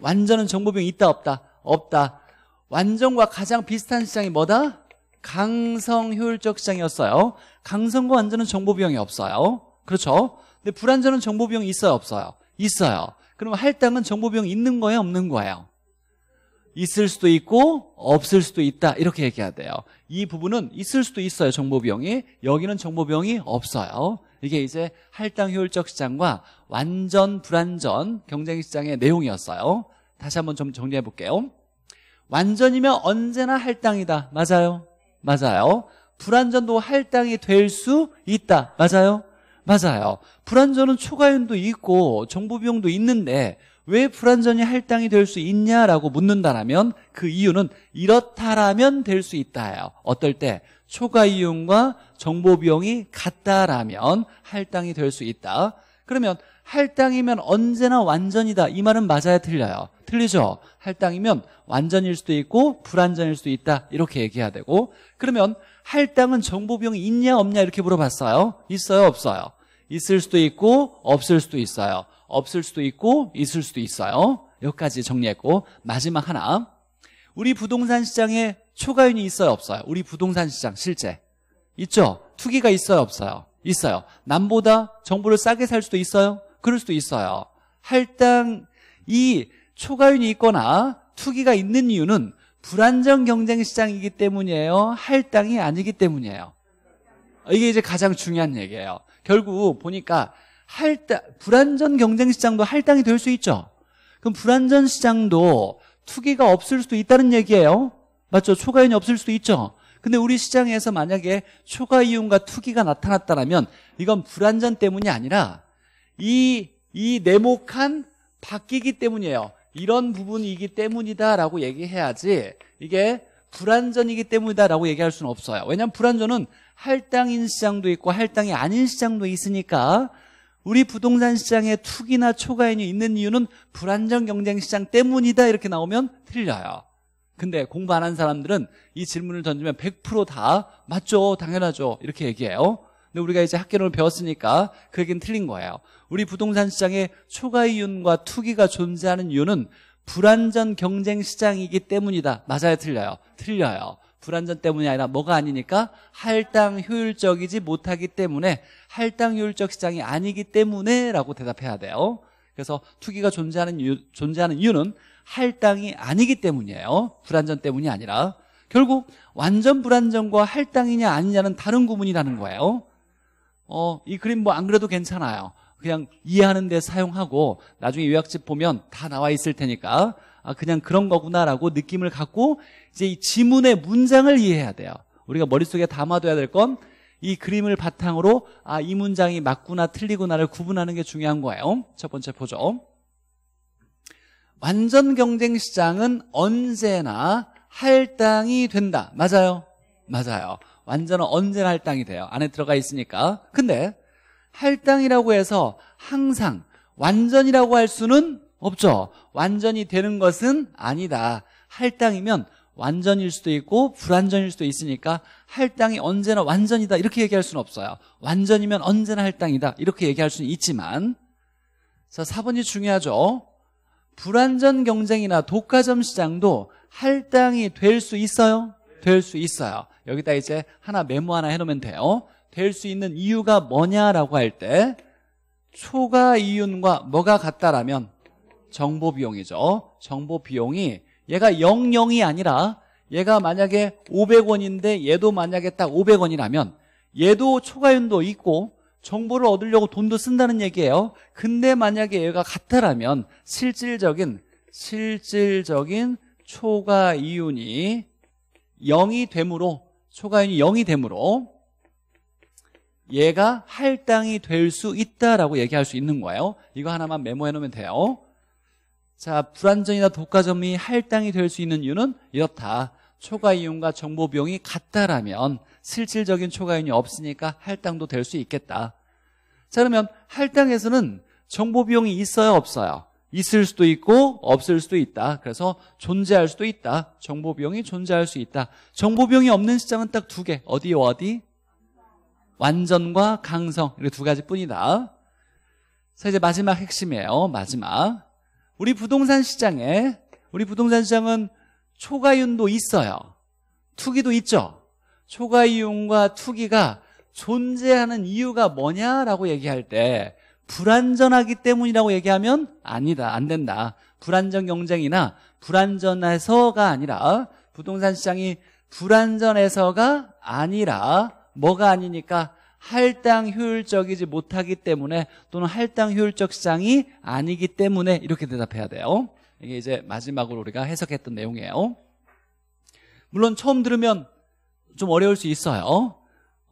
완전은 정보 비용이 있다 없다? 없다. 완전과 가장 비슷한 시장이 뭐다? 강성 효율적 시장이었어요. 강성과 안전은 정보 비용이 없어요. 그렇죠? 근데 불안전은 정보 비용이 있어요, 없어요? 있어요. 그러면 할당은 정보 비용 있는 거예요, 없는 거예요? 있을 수도 있고 없을 수도 있다 이렇게 얘기해야 돼요 이 부분은 있을 수도 있어요 정보비용이 여기는 정보비용이 없어요 이게 이제 할당 효율적 시장과 완전 불완전 경쟁 시장의 내용이었어요 다시 한번 좀 정리해 볼게요 완전이면 언제나 할당이다 맞아요 맞아요. 불안전도 할당이 될 수 있다. 맞아요. 맞아요. 불안전은 초과율도 있고 정보비용도 있는데 왜 불안전이 할당이 될 수 있냐라고 묻는다라면 그 이유는 이렇다라면 될 수 있다예요. 어떨 때 초과이용과 정보비용이 같다라면 할당이 될 수 있다. 그러면 할당이면 언제나 완전이다 이 말은 맞아야 틀려요 틀리죠 할당이면 완전일 수도 있고 불완전일 수도 있다 이렇게 얘기해야 되고 그러면 할당은 정보 비용이 있냐 없냐 이렇게 물어봤어요 있어요 없어요 있을 수도 있고 없을 수도 있어요 없을 수도 있고 있을 수도 있어요 여기까지 정리했고 마지막 하나 우리 부동산 시장에 초과윤이 있어요 없어요 우리 부동산 시장 실제 있죠 투기가 있어요 없어요 있어요 남보다 정보를 싸게 살 수도 있어요 그럴 수도 있어요. 할당이 초과윤이 있거나 투기가 있는 이유는 불안정 경쟁 시장이기 때문이에요. 할당이 아니기 때문이에요. 이게 이제 가장 중요한 얘기예요. 결국 보니까 할당 불안전 경쟁 시장도 할당이 될 수 있죠. 그럼 불안전 시장도 투기가 없을 수도 있다는 얘기예요. 맞죠? 초과윤이 없을 수도 있죠. 근데 우리 시장에서 만약에 초과이윤과 투기가 나타났다면 이건 불안전 때문이 아니라 이, 이 네모칸 바뀌기 때문이에요. 이런 부분이기 때문이다라고 얘기해야지 이게 불안전이기 때문이다라고 얘기할 수는 없어요. 왜냐하면 불안전은 할당인 시장도 있고 할당이 아닌 시장도 있으니까 우리 부동산 시장에 투기나 초과인이 있는 이유는 불안정 경쟁 시장 때문이다 이렇게 나오면 틀려요. 근데 공부 안 한 사람들은 이 질문을 던지면 100%다 맞죠 당연하죠 이렇게 얘기해요. 근데 우리가 이제 학계론을 배웠으니까 그 얘기는 틀린 거예요. 우리 부동산 시장에 초과 이윤과 투기가 존재하는 이유는 불안전 경쟁 시장이기 때문이다. 맞아요, 틀려요. 틀려요. 불안전 때문이 아니라 뭐가 아니니까 할당 효율적이지 못하기 때문에 할당 효율적 시장이 아니기 때문에라고 대답해야 돼요. 그래서 투기가 존재하는 이유, 존재하는 이유는 할당이 아니기 때문이에요. 불안전 때문이 아니라 결국 완전 불안전과 할당이냐 아니냐는 다른 구문이라는 거예요. 어, 이 그림 뭐 안 그래도 괜찮아요. 그냥 이해하는 데 사용하고 나중에 요약집 보면 다 나와 있을 테니까 아, 그냥 그런 거구나라고 느낌을 갖고 이제 이 지문의 문장을 이해해야 돼요. 우리가 머릿속에 담아둬야 될 건 이 그림을 바탕으로 아, 이 문장이 맞구나 틀리구나를 구분하는 게 중요한 거예요. 첫 번째 보죠. 완전 경쟁 시장은 언제나 할당이 된다. 맞아요? 맞아요. 완전한 언제나 할당이 돼요. 안에 들어가 있으니까. 근데 할당이라고 해서 항상 완전이라고 할 수는 없죠. 완전히 되는 것은 아니다. 할당이면 완전일 수도 있고 불완전일 수도 있으니까 할당이 언제나 완전이다 이렇게 얘기할 수는 없어요 완전이면 언제나 할당이다 이렇게 얘기할 수는 있지만 자 4번이 중요하죠 불완전 경쟁이나 독과점 시장도 할당이 될 수 있어요? 될 수 있어요 여기다 이제 하나 메모 하나 해놓으면 돼요. 될 수 있는 이유가 뭐냐라고 할 때 초과 이윤과 뭐가 같다라면 정보 비용이죠. 정보 비용이 얘가 00이 아니라 얘가 만약에 500원인데 얘도 만약에 딱 500원이라면 얘도 초과윤도 이 있고 정보를 얻으려고 돈도 쓴다는 얘기예요. 근데 만약에 얘가 같다라면 실질적인 실질적인 초과이윤이 0이 되므로 초과연이 0이 되므로 얘가 할당이 될 수 있다라고 얘기할 수 있는 거예요 이거 하나만 메모해 놓으면 돼요 자 불완전이나 독과점이 할당이 될 수 있는 이유는 이렇다 초과이용과 정보비용이 같다라면 실질적인 초과이용이 없으니까 할당도 될 수 있겠다 자 그러면 할당에서는 정보비용이 있어요 없어요 있을 수도 있고 없을 수도 있다. 그래서 존재할 수도 있다. 정보 비용이 존재할 수 있다. 정보 비용이 없는 시장은 딱 두 개. 어디 어디? 완전과 강성. 이렇게 두 가지뿐이다. 자, 이제 마지막 핵심이에요. 마지막. 우리 부동산 시장에 우리 부동산 시장은 초과윤도 있어요. 투기도 있죠. 초과이용과 투기가 존재하는 이유가 뭐냐라고 얘기할 때 불안전하기 때문이라고 얘기하면 아니다. 안 된다. 불안전 경쟁이나 불안전해서가 아니라 어? 부동산 시장이 불안전해서가 아니라 뭐가 아니니까 할당 효율적이지 못하기 때문에 또는 할당 효율적 시장이 아니기 때문에 이렇게 대답해야 돼요. 이게 이제 마지막으로 우리가 해석했던 내용이에요. 물론 처음 들으면 좀 어려울 수 있어요.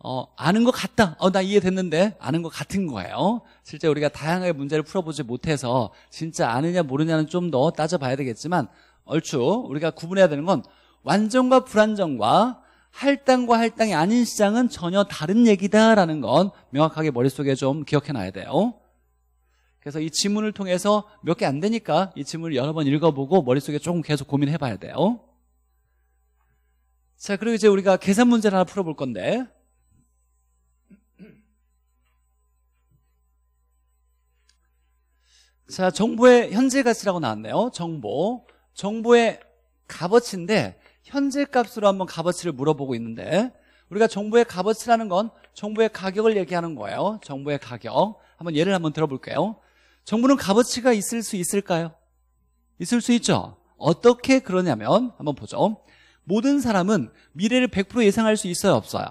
어, 아는 것 같다. 어, 나 이해됐는데. 아는 것 같은 거예요. 실제 우리가 다양하게 문제를 풀어보지 못해서 진짜 아느냐 모르냐는 좀 더 따져봐야 되겠지만 얼추 우리가 구분해야 되는 건 완전과 불안정과 할당과 할당이 아닌 시장은 전혀 다른 얘기다라는 건 명확하게 머릿속에 좀 기억해놔야 돼요. 그래서 이 지문을 통해서 몇 개 안 되니까 이 지문을 여러 번 읽어보고 머릿속에 조금 계속 고민해봐야 돼요. 자, 그리고 이제 우리가 계산 문제를 하나 풀어볼 건데 자, 정보의 현재 가치라고 나왔네요. 정보. 정보의 값어치인데 현재 값으로 한번 값어치를 물어보고 있는데 우리가 정보의 값어치라는 건 정보의 가격을 얘기하는 거예요. 정보의 가격. 한번 예를 한번 들어볼게요. 정부는 값어치가 있을 수 있을까요? 있을 수 있죠. 어떻게 그러냐면 한번 보죠. 모든 사람은 미래를 100% 예상할 수 있어요? 없어요?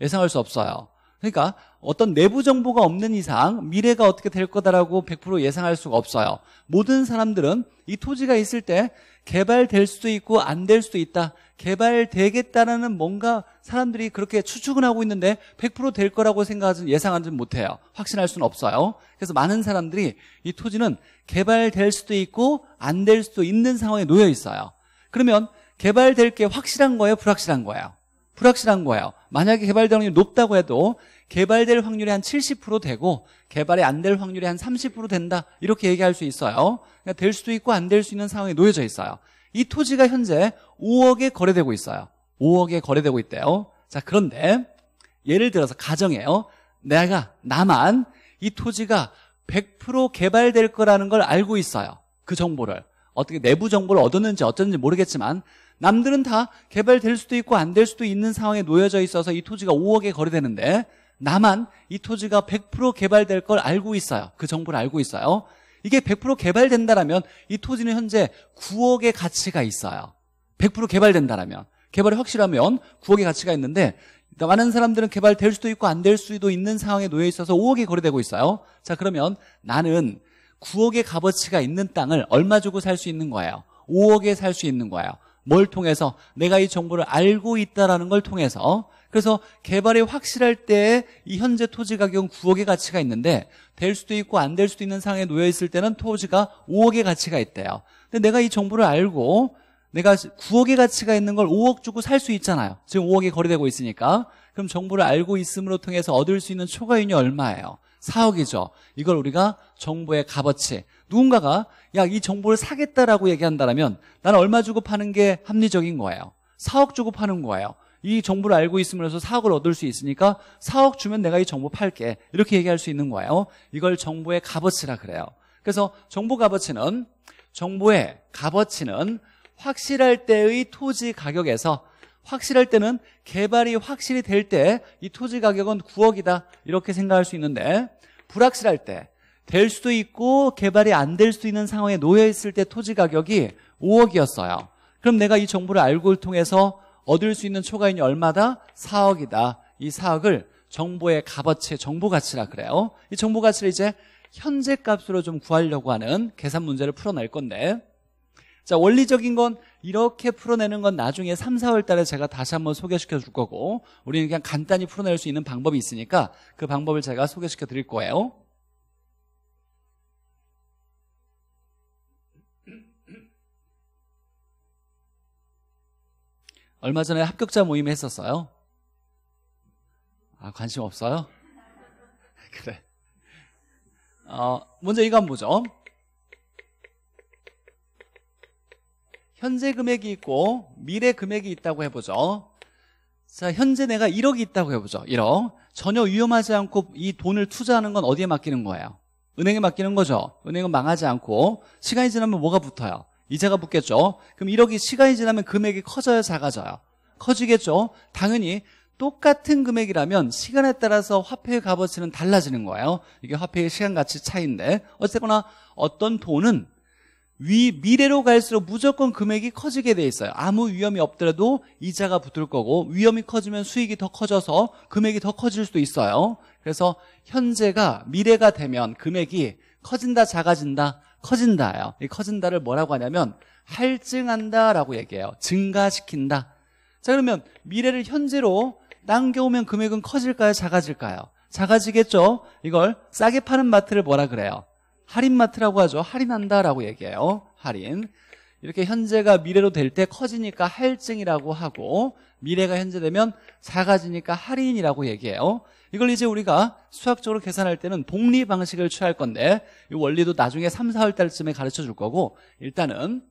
예상할 수 없어요. 그러니까 어떤 내부 정보가 없는 이상 미래가 어떻게 될 거다라고 100% 예상할 수가 없어요. 모든 사람들은 이 토지가 있을 때 개발될 수도 있고 안 될 수도 있다. 개발되겠다라는 뭔가 사람들이 그렇게 추측은 하고 있는데 100%될 거라고 생각하지 는 예상하지는 못해요. 확신할 수는 없어요. 그래서 많은 사람들이 이 토지는 개발될 수도 있고 안 될 수도 있는 상황에 놓여 있어요. 그러면 개발될 게 확실한 거예요? 불확실한 거예요? 불확실한 거예요. 만약에 개발가능는이 높다고 해도 개발될 확률이 한 70% 되고 개발이 안 될 확률이 한 30% 된다 이렇게 얘기할 수 있어요 그러니까 될 수도 있고 안 될 수 있는 상황이 놓여져 있어요 이 토지가 현재 5억에 거래되고 있어요 5억에 거래되고 있대요 자 그런데 예를 들어서 가정이에요 내가 나만 이 토지가 100% 개발될 거라는 걸 알고 있어요 그 정보를 어떻게 내부 정보를 얻었는지 어쩐지 모르겠지만 남들은 다 개발될 수도 있고 안 될 수도 있는 상황에 놓여져 있어서 이 토지가 5억에 거래되는데 나만 이 토지가 100% 개발될 걸 알고 있어요. 그 정보를 알고 있어요. 이게 100% 개발된다라면 이 토지는 현재 9억의 가치가 있어요. 100% 개발된다라면. 개발이 확실하면 9억의 가치가 있는데 많은 사람들은 개발될 수도 있고 안 될 수도 있는 상황에 놓여 있어서 5억이 거래되고 있어요. 자, 그러면 나는 9억의 값어치가 있는 땅을 얼마 주고 살 수 있는 거예요? 5억에 살 수 있는 거예요. 뭘 통해서 내가 이 정보를 알고 있다라는 걸 통해서 그래서 개발이 확실할 때 이 현재 토지 가격은 9억의 가치가 있는데 될 수도 있고 안 될 수도 있는 상황에 놓여 있을 때는 토지가 5억의 가치가 있대요. 근데 내가 이 정보를 알고 내가 9억의 가치가 있는 걸 5억 주고 살 수 있잖아요. 지금 5억이 거래되고 있으니까. 그럼 정보를 알고 있음으로 통해서 얻을 수 있는 초과이이 얼마예요? 4억이죠. 이걸 우리가 정보의 값어치. 누군가가 야 이 정보를 사겠다라고 얘기한다면 나는 얼마 주고 파는 게 합리적인 거예요. 4억 주고 파는 거예요. 이 정보를 알고 있음으로서사억을 얻을 수 있으니까 사억 주면 내가 이 정보 팔게 이렇게 얘기할 수 있는 거예요 이걸 정보의 값어치라 그래요 그래서 정보 값어치는 정보의 값어치는 확실할 때의 토지 가격에서 확실할 때는 개발이 확실히 될 때 이 토지 가격은 9억이다 이렇게 생각할 수 있는데 불확실할 때 될 수도 있고 개발이 안 될 수도 있는 상황에 놓여 있을 때 토지 가격이 5억이었어요 그럼 내가 이 정보를 알고 통해서 얻을 수 있는 초과인이 얼마다? 4억이다. 이 4억을 정보의 값어치, 정보 가치라 그래요. 이 정보 가치를 이제 현재 값으로 좀 구하려고 하는 계산 문제를 풀어낼 건데 자 원리적인 건 이렇게 풀어내는 건 나중에 3, 4월 달에 제가 다시 한번 소개시켜 줄 거고 우리는 그냥 간단히 풀어낼 수 있는 방법이 있으니까 그 방법을 제가 소개시켜 드릴 거예요 얼마 전에 합격자 모임 했었어요? 아, 관심 없어요? 그래. 어, 먼저 이건 보죠. 현재 금액이 있고 미래 금액이 있다고 해보죠. 자, 현재 내가 1억이 있다고 해보죠. 1억. 전혀 위험하지 않고 이 돈을 투자하는 건 어디에 맡기는 거예요? 은행에 맡기는 거죠. 은행은 망하지 않고 시간이 지나면 뭐가 붙어요? 이자가 붙겠죠. 그럼 1억이 시간이 지나면 금액이 커져요, 작아져요? 커지겠죠. 당연히 똑같은 금액이라면 시간에 따라서 화폐의 값어치는 달라지는 거예요. 이게 화폐의 시간 가치 차이인데 어쨌거나 어떤 돈은 위 미래로 갈수록 무조건 금액이 커지게 돼 있어요. 아무 위험이 없더라도 이자가 붙을 거고 위험이 커지면 수익이 더 커져서 금액이 더 커질 수도 있어요. 그래서 현재가 미래가 되면 금액이 커진다 작아진다 커진다요. 이 커진다를 뭐라고 하냐면 할증한다라고 얘기해요. 증가시킨다. 자 그러면 미래를 현재로 남겨오면 금액은 커질까요? 작아질까요? 작아지겠죠? 이걸 싸게 파는 마트를 뭐라 그래요? 할인마트라고 하죠. 할인한다라고 얘기해요. 할인. 이렇게 현재가 미래로 될 때 커지니까 할증이라고 하고 미래가 현재 되면 작아지니까 할인이라고 얘기해요. 이걸 이제 우리가 수학적으로 계산할 때는 복리 방식을 취할 건데 이 원리도 나중에 3, 4월 달쯤에 가르쳐 줄 거고 일단은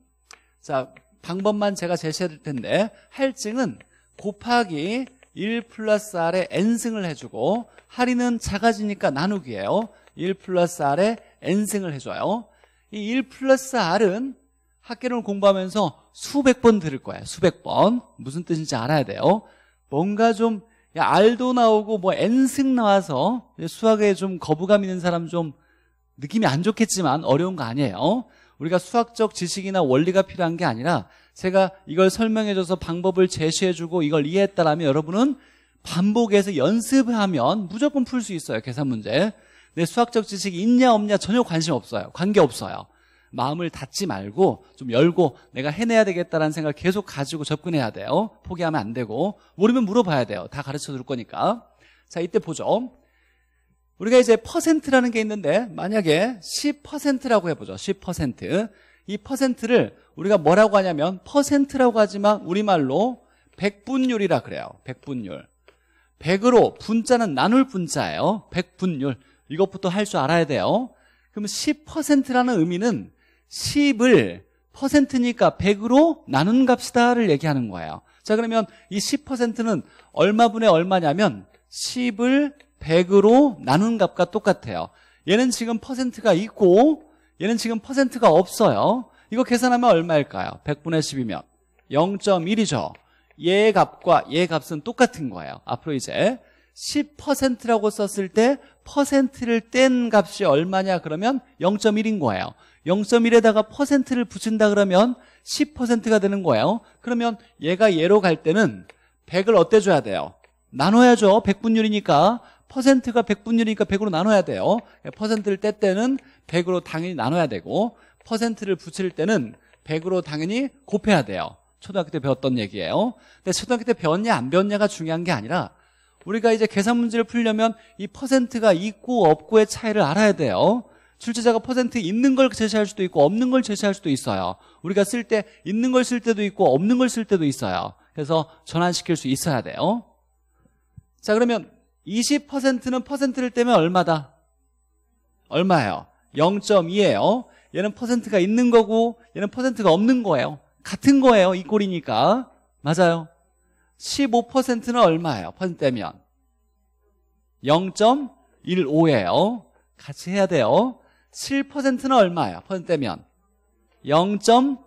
자 방법만 제가 제시해 드릴 텐데 할증은 곱하기 1 플러스 R에 N승을 해주고 할인은 작아지니까 나누기예요 1 플러스 R에 N승을 해줘요 이 1 플러스 R은 학계론 공부하면서 수백 번 들을 거예요 수백 번 무슨 뜻인지 알아야 돼요 뭔가 좀 R도 나오고 뭐 N승 나와서 수학에 좀 거부감 있는 사람 좀 느낌이 안 좋겠지만 어려운 거 아니에요. 어? 우리가 수학적 지식이나 원리가 필요한 게 아니라 제가 이걸 설명해줘서 방법을 제시해주고 이걸 이해했다라면 여러분은 반복해서 연습하면 무조건 풀 수 있어요. 계산 문제. 내 수학적 지식이 있냐 없냐 전혀 관심 없어요. 관계 없어요. 마음을 닫지 말고 좀 열고 내가 해내야 되겠다라는 생각을 계속 가지고 접근해야 돼요. 포기하면 안 되고 모르면 물어봐야 돼요. 다 가르쳐 줄 거니까. 자, 이때 보죠. 우리가 이제 퍼센트라는 게 있는데 만약에 10%라고 해보죠. 10%. 이 퍼센트를 우리가 뭐라고 하냐면 퍼센트라고 하지만 우리말로 백분율이라 그래요. 백분율. 100으로 분자는 나눌 분자예요. 백분율 이것부터 할 줄 알아야 돼요. 그럼 10%라는 의미는 10을 퍼센트니까 100으로 나눈 값이다를 얘기하는 거예요. 자 그러면 이 10%는 얼마분의 얼마냐면 10을 100으로 나눈 값과 똑같아요. 얘는 지금 퍼센트가 있고 얘는 지금 퍼센트가 없어요. 이거 계산하면 얼마일까요? 100분의 10이면 0.1이죠. 얘 값과 얘 값은 똑같은 거예요. 앞으로 이제 10%라고 썼을 때 퍼센트를 뗀 값이 얼마냐 그러면 0.1인 거예요. 0.1에다가 퍼센트를 붙인다 그러면 10%가 되는 거예요 그러면 얘가 얘로 갈 때는 100을 어때 줘야 돼요? 나눠야죠 100분율이니까 퍼센트가 100분율이니까 100으로 나눠야 돼요 퍼센트를 뗄 때는 100으로 당연히 나눠야 되고 퍼센트를 붙일 때는 100으로 당연히 곱해야 돼요 초등학교 때 배웠던 얘기예요 근데 초등학교 때 배웠냐 안 배웠냐가 중요한 게 아니라 우리가 이제 계산 문제를 풀려면 이 퍼센트가 있고 없고의 차이를 알아야 돼요 출제자가 퍼센트 있는 걸 제시할 수도 있고 없는 걸 제시할 수도 있어요. 우리가 쓸 때 있는 걸 쓸 때도 있고 없는 걸 쓸 때도 있어요. 그래서 전환시킬 수 있어야 돼요. 자 그러면 20%는 퍼센트를 떼면 얼마다? 얼마예요? 0.2예요. 얘는 퍼센트가 있는 거고 얘는 퍼센트가 없는 거예요. 같은 거예요. 이 꼴이니까. 맞아요. 15%는 얼마예요? 퍼센트 떼면 0.15예요. 같이 해야 돼요. 7%는 얼마예요? 퍼센트면 0.7이에요?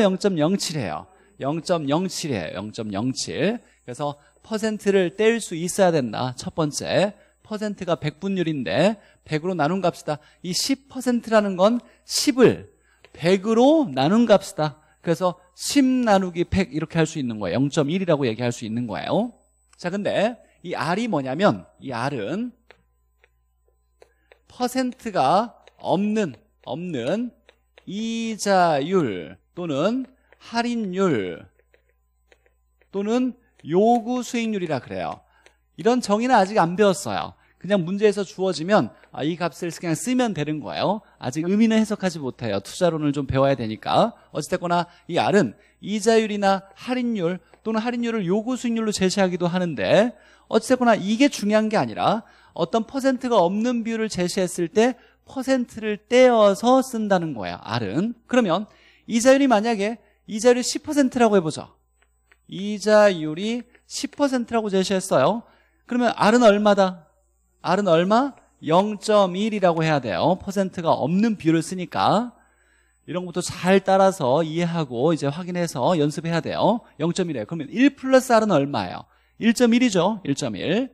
0.07이에요? 0.07이에요. 0.07. 그래서 퍼센트를 뗄 수 있어야 된다. 첫 번째. 퍼센트가 백분율인데 100으로 나눈 값이다. 이 10%라는 건 10을 100으로 나눈 값이다. 그래서 10 나누기 100 이렇게 할 수 있는 거예요. 0.1이라고 얘기할 수 있는 거예요. 자, 근데 이 R이 뭐냐면 이 R은 퍼센트가 없는 없는 이자율 또는 할인율 또는 요구 수익률이라 그래요 이런 정의는 아직 안 배웠어요 그냥 문제에서 주어지면 아, 이 값을 그냥 쓰면 되는 거예요 아직 의미는 해석하지 못해요 투자론을 좀 배워야 되니까 어찌됐거나 이 R은 이자율이나 할인율 또는 할인율을 요구 수익률로 제시하기도 하는데 어찌됐거나 이게 중요한 게 아니라 어떤 퍼센트가 없는 뷰를 제시했을 때 퍼센트를 떼어서 쓴다는 거야 R은 그러면 이자율이 만약에 이자율이 10%라고 해보죠 이자율이 10%라고 제시했어요 그러면 R은 얼마다? R은 얼마? 0.1이라고 해야 돼요 퍼센트가 없는 뷰를 쓰니까 이런 것도 잘 따라서 이해하고 이제 확인해서 연습해야 돼요 0.1이에요 그러면 1 플러스 R은 얼마예요? 1.1이죠 1.1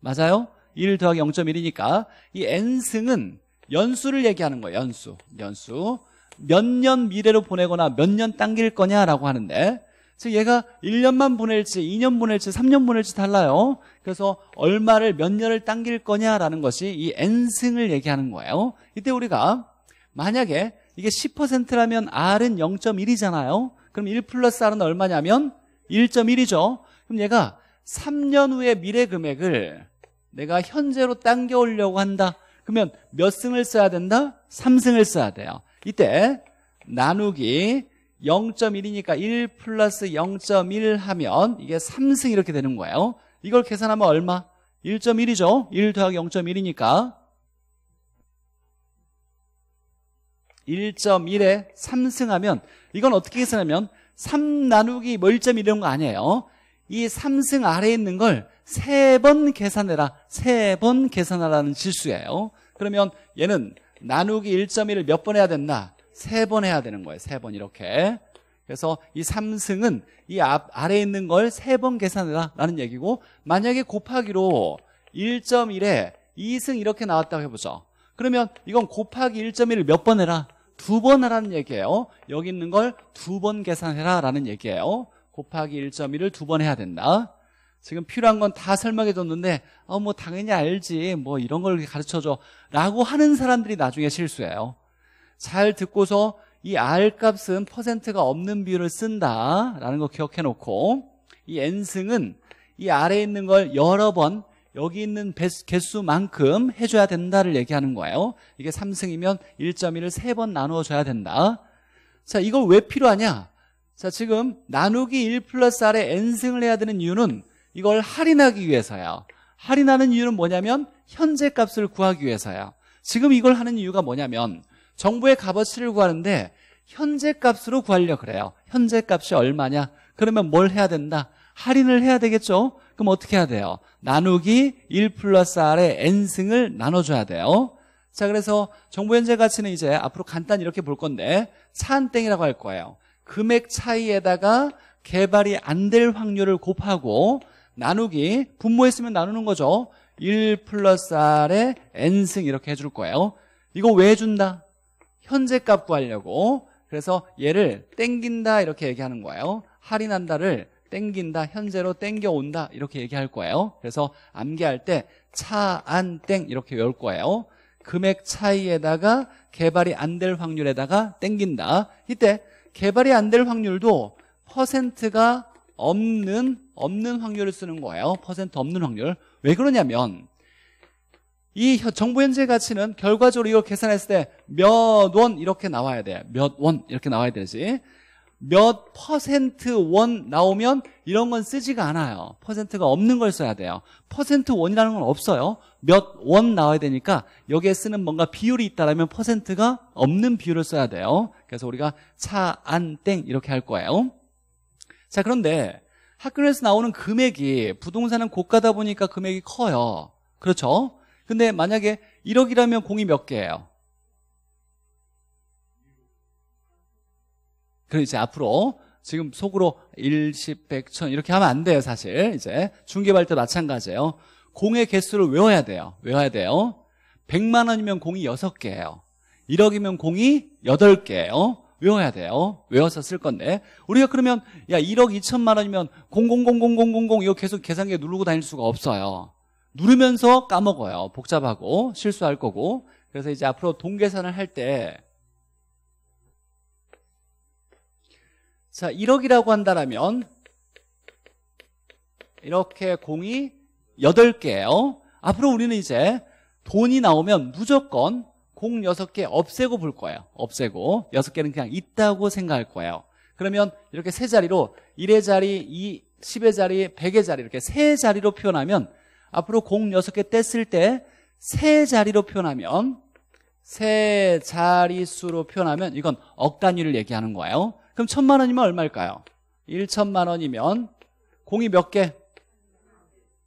맞아요? 1 더하기 0.1이니까 이 n승은 연수를 얘기하는 거예요 연수 연수 몇 년 미래로 보내거나 몇 년 당길 거냐라고 하는데 즉 얘가 1년만 보낼지 2년 보낼지 3년 보낼지 달라요 그래서 얼마를 몇 년을 당길 거냐라는 것이 이 n승을 얘기하는 거예요 이때 우리가 만약에 이게 10%라면 R은 0.1이잖아요 그럼 1 플러스 R은 얼마냐면 1.1이죠 그럼 얘가 3년 후에 미래 금액을 내가 현재로 당겨오려고 한다 그러면 몇 승을 써야 된다? 3승을 써야 돼요 이때 나누기 0.1이니까 1 플러스 0.1 하면 이게 3승 이렇게 되는 거예요 이걸 계산하면 얼마? 1.1이죠 1 더하기 0.1이니까 1.1에 3승하면 이건 어떻게 계산하면 3 나누기 뭐1.1 이런 거 아니에요 이 3승 아래에 있는 걸3번 계산해라. 3번 계산하라는 질수예요. 그러면 얘는 나누기 1.1을 몇 번 해야 된다? 3번 해야 되는 거예요. 3번 이렇게. 그래서 이 3승은 이 앞, 아래에 있는 걸3번 계산해라 라는 얘기고 만약에 곱하기로 1.1에 2승 이렇게 나왔다고 해보죠. 그러면 이건 곱하기 1.1을 몇 번 해라? 두 번 하라는 얘기예요. 여기 있는 걸 두 번 계산해라 라는 얘기예요. 곱하기 1.1을 두 번 해야 된다. 지금 필요한 건 다 설명해 줬는데 어 뭐 당연히 알지 뭐 이런 걸 가르쳐 줘라고 하는 사람들이 나중에 실수해요. 잘 듣고서 이 R 값은 퍼센트가 없는 비율을 쓴다라는 거 기억해 놓고 이 N승은 이 아래에 있는 걸 여러 번 여기 있는 개수만큼 해줘야 된다를 얘기하는 거예요. 이게 3승이면 1.1을 3번 나누어 줘야 된다. 자, 이걸 왜 필요하냐? 자, 지금 나누기 1 플러스 R에 N승을 해야 되는 이유는 이걸 할인하기 위해서요. 할인하는 이유는 뭐냐면 현재 값을 구하기 위해서요. 지금 이걸 하는 이유가 뭐냐면 정부의 값어치를 구하는데 현재 값으로 구하려 고 그래요. 현재 값이 얼마냐? 그러면 뭘 해야 된다? 할인을 해야 되겠죠? 그럼 어떻게 해야 돼요? 나누기 1 플러스 R의 N승을 나눠줘야 돼요. 자, 그래서 정보 현재 가치는 이제 앞으로 간단히 이렇게 볼 건데, 차한땡이라고 할 거예요. 금액 차이에다가 개발이 안 될 확률을 곱하고 나누기 분모했으면 나누는 거죠 1 플러스 R에 N승 이렇게 해줄 거예요 이거 왜 준다? 현재 값 구하려고 그래서 얘를 땡긴다 이렇게 얘기하는 거예요 할인한다를 땡긴다 현재로 땡겨온다 이렇게 얘기할 거예요 그래서 암기할 때 차 안 땡 이렇게 외울 거예요 금액 차이에다가 개발이 안 될 확률에다가 땡긴다 이때 개발이 안 될 확률도 퍼센트가 없는 없는 확률을 쓰는 거예요 퍼센트 없는 확률 왜 그러냐면 이 정보 현재 가치는 결과적으로 이걸 계산했을 때 몇 원 이렇게 나와야 돼몇 원 이렇게 나와야 되지 몇 퍼센트 원 나오면 이런 건 쓰지가 않아요. 퍼센트가 없는 걸 써야 돼요. 퍼센트 원이라는 건 없어요. 몇 원 나와야 되니까 여기에 쓰는 뭔가 비율이 있다라면 퍼센트가 없는 비율을 써야 돼요. 그래서 우리가 차, 안, 땡 이렇게 할 거예요. 자, 그런데 학교에서 나오는 금액이 부동산은 고가다 보니까 금액이 커요. 그렇죠? 근데 만약에 1억이라면 공이 몇 개예요? 그럼 이제 앞으로 지금 속으로 1 10, 100, 1000 이렇게 하면 안 돼요 사실 이제 중개발 때 마찬가지예요 공의 개수를 외워야 돼요 외워야 돼요 100만 원이면 공이 6개예요 1억이면 공이 8개예요 외워야 돼요 외워서 쓸 건데 우리가 그러면 야 1억 2천만 원이면 00000000 이거 계속 계산기에 누르고 다닐 수가 없어요 누르면서 까먹어요 복잡하고 실수할 거고 그래서 이제 앞으로 동 계산을 할때 자, 1억이라고 한다면 이렇게 공이 8개예요. 앞으로 우리는 이제 돈이 나오면 무조건 공 6개 없애고 볼 거예요. 없애고 6개는 그냥 있다고 생각할 거예요. 그러면 이렇게 세 자리로 1의 자리, 2, 10의 자리, 100의 자리 이렇게 세 자리로 표현하면 앞으로 공 6개 뗐을 때 세 자리로 표현하면 세 자릿수로 표현하면 이건 억 단위를 얘기하는 거예요. 그럼 천만 원이면 얼마일까요? 1천만 원이면 공이 몇 개?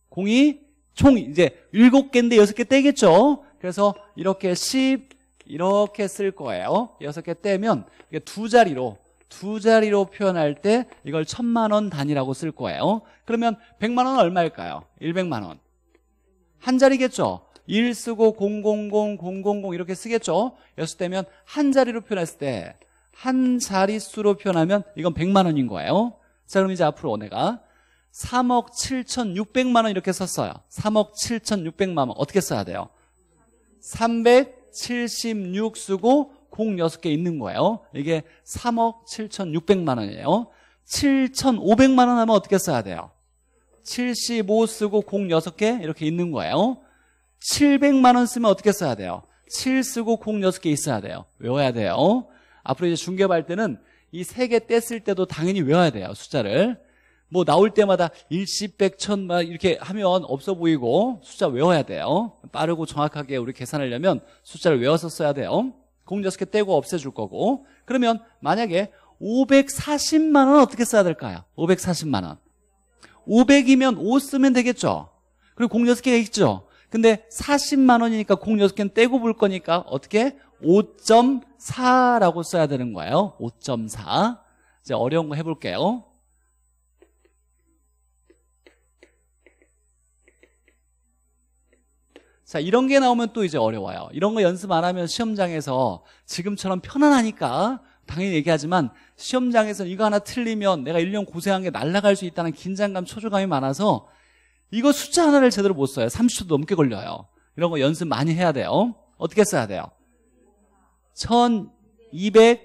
공이 총 이제 7개인데 6개 떼겠죠? 그래서 이렇게 10 이렇게 쓸 거예요. 6개 떼면 이게 두 자리로 두 자리로 표현할 때 이걸 천만 원 단위라고 쓸 거예요. 그러면 100만 원은 얼마일까요? 100만 원. 한 자리겠죠? 1 쓰고 000, 000 이렇게 쓰겠죠? 여섯 되면 한 자리로 표현했을 때한 자릿수로 표현하면 이건 100만 원인 거예요. 자, 그럼 이제 앞으로 원가 3억 7,600만 원 이렇게 썼어요. 3억 7,600만 원 어떻게 써야 돼요? 376 쓰고 공 6개 있는 거예요. 이게 3억 7,600만 원이에요. 7,500만 원 하면 어떻게 써야 돼요? 75 쓰고 공 6개 이렇게 있는 거예요. 700만 원 쓰면 어떻게 써야 돼요? 7 쓰고 공 6개 있어야 돼요. 외워야 돼요. 앞으로 이제 중개할 때는 이 세개 뗐을 때도 당연히 외워야 돼요 숫자를 뭐 나올 때마다 일십, 백, 천막 이렇게 하면 없어 보이고 숫자 외워야 돼요 빠르고 정확하게 우리 계산하려면 숫자를 외워서 써야 돼요 공자수 께 떼고 없애줄 거고 그러면 만약에 540만 원 어떻게 써야 될까요? 540만 원 500이면 5 쓰면 되겠죠 그리고 0 6개가 있죠 근데 40만 원이니까 0 6개는 떼고 볼 거니까 어떻게? 5.4라고 써야 되는 거예요. 5.4. 이제 어려운 거 해볼게요. 자, 이런 게 나오면 또 이제 어려워요. 이런 거 연습 안 하면 시험장에서 지금처럼 편안하니까 당연히 얘기하지만 시험장에서 이거 하나 틀리면 내가 1년 고생한 게 날아갈 수 있다는 긴장감, 초조감이 많아서 이거 숫자 하나를 제대로 못 써요. 30초도 넘게 걸려요. 이런 거 연습 많이 해야 돼요. 어떻게 써야 돼요? 1240에요. 1 2 0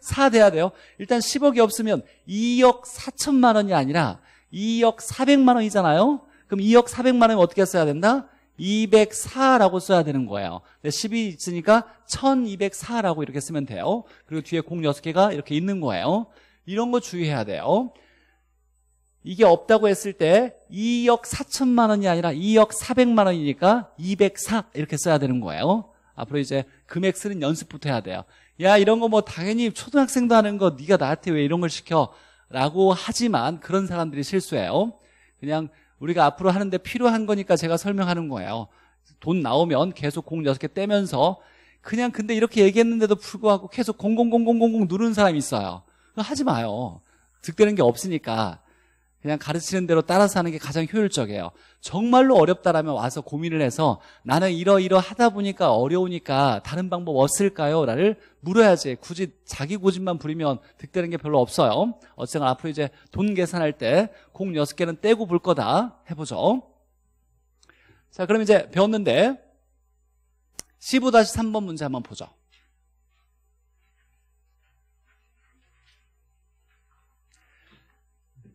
4에요1204 돼야 돼요. 일단 10억이 없으면 2억 4천만 원이 아니라 2억 4백만 원이잖아요. 그럼 2억 4백만 원이 어떻게 써야 된다? 204라고 써야 되는 거예요. 10이 있으니까 1204라고 이렇게 쓰면 돼요. 그리고 뒤에 공 6개가 이렇게 있는 거예요. 이런 거 주의해야 돼요. 이게 없다고 했을 때 2억 4천만 원이 아니라 2억 4백만 원이니까 204 이렇게 써야 되는 거예요. 앞으로 이제 금액 쓰는 연습부터 해야 돼요. 야 이런 거 뭐 당연히 초등학생도 하는 거 네가 나한테 왜 이런 걸 시켜? 라고 하지만 그런 사람들이 실수예요. 그냥 우리가 앞으로 하는데 필요한 거니까 제가 설명하는 거예요. 돈 나오면 계속 공 6개 떼면서 그냥 근데 이렇게 얘기했는데도 불구하고 계속 0000000 누르는 사람이 있어요. 하지 마요. 득되는 게 없으니까. 그냥 가르치는 대로 따라서 하는 게 가장 효율적이에요. 정말로 어렵다라면 와서 고민을 해서 나는 이러이러 하다 보니까 어려우니까 다른 방법 없을까요? 라를 물어야지 굳이 자기 고집만 부리면 득되는 게 별로 없어요. 어쨌든 앞으로 이제 돈 계산할 때 공 6개는 떼고 볼 거다 해보죠. 자 그럼 이제 배웠는데 15-3번 문제 한번 보죠.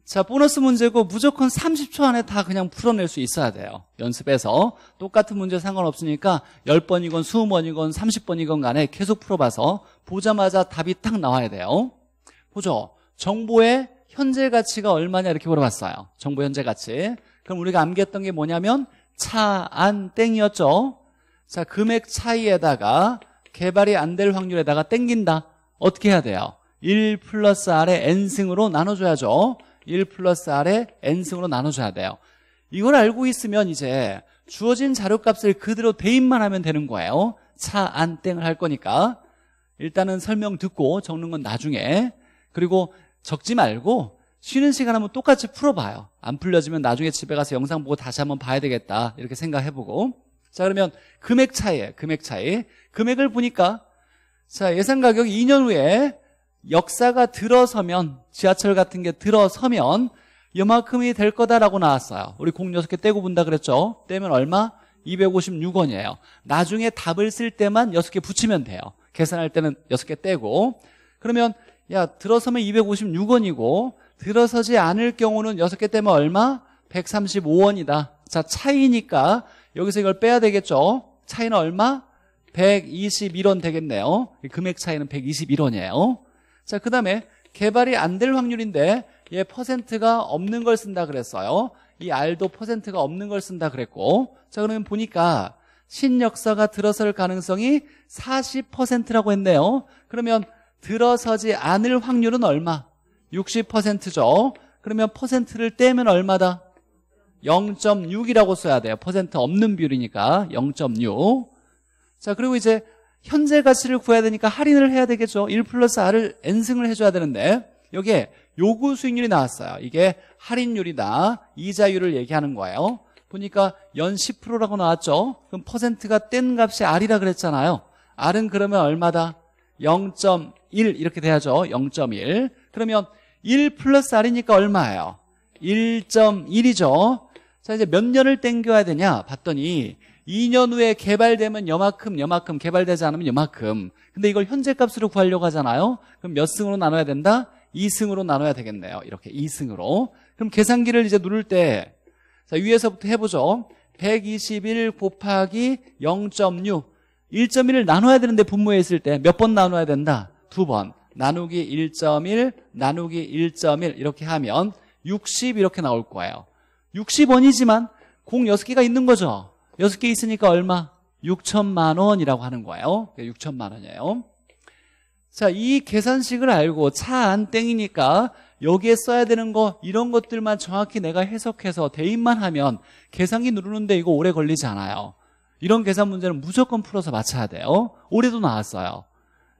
자, 보너스 문제고 무조건 30초 안에 다 그냥 풀어낼 수 있어야 돼요. 연습해서. 똑같은 문제 상관없으니까 10번이건 20번이건 30번이건 간에 계속 풀어봐서 보자마자 답이 딱 나와야 돼요. 보죠. 정보의 현재 가치가 얼마냐 이렇게 물어봤어요. 정보 현재 가치. 그럼 우리가 암기했던 게 뭐냐면 차, 안, 땡이었죠. 자, 금액 차이에다가 개발이 안 될 확률에다가 땡긴다. 어떻게 해야 돼요? 1 플러스 아래 n승으로 나눠줘야죠. 1 플러스 R에 N승으로 나눠줘야 돼요. 이걸 알고 있으면 이제 주어진 자료값을 그대로 대입만 하면 되는 거예요. 차, 안, 땡을 할 거니까. 일단은 설명 듣고 적는 건 나중에. 그리고 적지 말고 쉬는 시간 하면 똑같이 풀어봐요. 안 풀려지면 나중에 집에 가서 영상 보고 다시 한번 봐야 되겠다. 이렇게 생각해보고. 자 그러면 금액 차이에요. 금액 차이. 금액을 보니까 자 예상 가격 2년 후에 역사가 들어서면 지하철 같은 게 들어서면 이만큼이 될 거다라고 나왔어요. 우리 공 6개 떼고 본다 그랬죠? 떼면 얼마? 256원이에요. 나중에 답을 쓸 때만 6개 붙이면 돼요. 계산할 때는 6개 떼고 그러면 야 들어서면 256원이고 들어서지 않을 경우는 6개 떼면 얼마? 135원이다. 자 차이니까 여기서 이걸 빼야 되겠죠? 차이는 얼마? 121원 되겠네요. 금액 차이는 121원이에요. 자, 그 다음에 개발이 안 될 확률인데 얘 퍼센트가 없는 걸 쓴다 그랬어요. 이 R도 퍼센트가 없는 걸 쓴다 그랬고 자, 그러면 보니까 신역사가 들어설 가능성이 40%라고 했네요. 그러면 들어서지 않을 확률은 얼마? 60%죠. 그러면 퍼센트를 떼면 얼마다? 0.6이라고 써야 돼요. 퍼센트 없는 비율이니까 0.6. 자, 그리고 이제 현재 가치를 구해야 되니까 할인을 해야 되겠죠. 1 플러스 R을 N승을 해줘야 되는데 여기에 요구 수익률이 나왔어요. 이게 할인율이다. 이자율을 얘기하는 거예요. 보니까 연 10%라고 나왔죠. 그럼 퍼센트가 뗀 값이 R이라 그랬잖아요. R은 그러면 얼마다? 0.1 이렇게 돼야죠. 0.1 그러면 1 플러스 R이니까 얼마예요? 1.1이죠. 자 이제 몇 년을 땡겨야 되냐 봤더니 2년 후에 개발되면 여만큼 여만큼 개발되지 않으면 여만큼 근데 이걸 현재 값으로 구하려고 하잖아요 그럼 몇 승으로 나눠야 된다? 2승으로 나눠야 되겠네요 이렇게 2승으로 그럼 계산기를 이제 누를 때 자, 위에서부터 해보죠 121 곱하기 0.6 1.1을 나눠야 되는데 분모에 있을 때 몇 번 나눠야 된다? 두 번 나누기 1.1 나누기 1.1 이렇게 하면 60 이렇게 나올 거예요 60원이지만 공 6개가 있는 거죠 여섯 개 있으니까 얼마? 6천만 원이라고 하는 거예요. 6천만 원이에요. 자, 이 계산식을 알고 차 안 땡이니까 여기에 써야 되는 거 이런 것들만 정확히 내가 해석해서 대입만 하면 계산기 누르는데 이거 오래 걸리지 않아요. 이런 계산 문제는 무조건 풀어서 맞춰야 돼요. 올해도 나왔어요.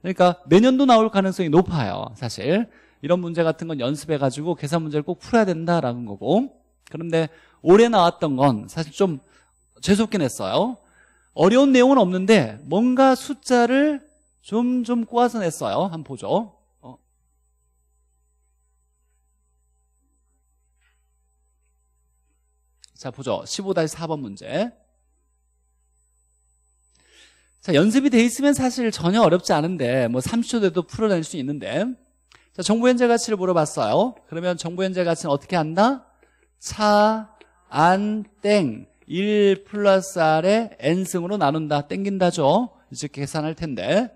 그러니까 내년도 나올 가능성이 높아요. 사실 이런 문제 같은 건 연습해가지고 계산 문제를 꼭 풀어야 된다라는 거고 그런데 올해 나왔던 건 사실 좀 재수없게 냈어요. 어려운 내용은 없는데 뭔가 숫자를 좀좀 좀 꼬아서 냈어요. 한번 보죠. 어. 자, 보죠. 15-4번 문제. 자, 연습이 돼 있으면 사실 전혀 어렵지 않은데 뭐 30초 돼도 풀어낼 수 있는데 자, 정부 현재 가치를 물어봤어요. 그러면 정부 현재 가치는 어떻게 한다? 차, 안, 땡. 1 플러스 R에 N승으로 나눈다 땡긴다죠 이제 계산할 텐데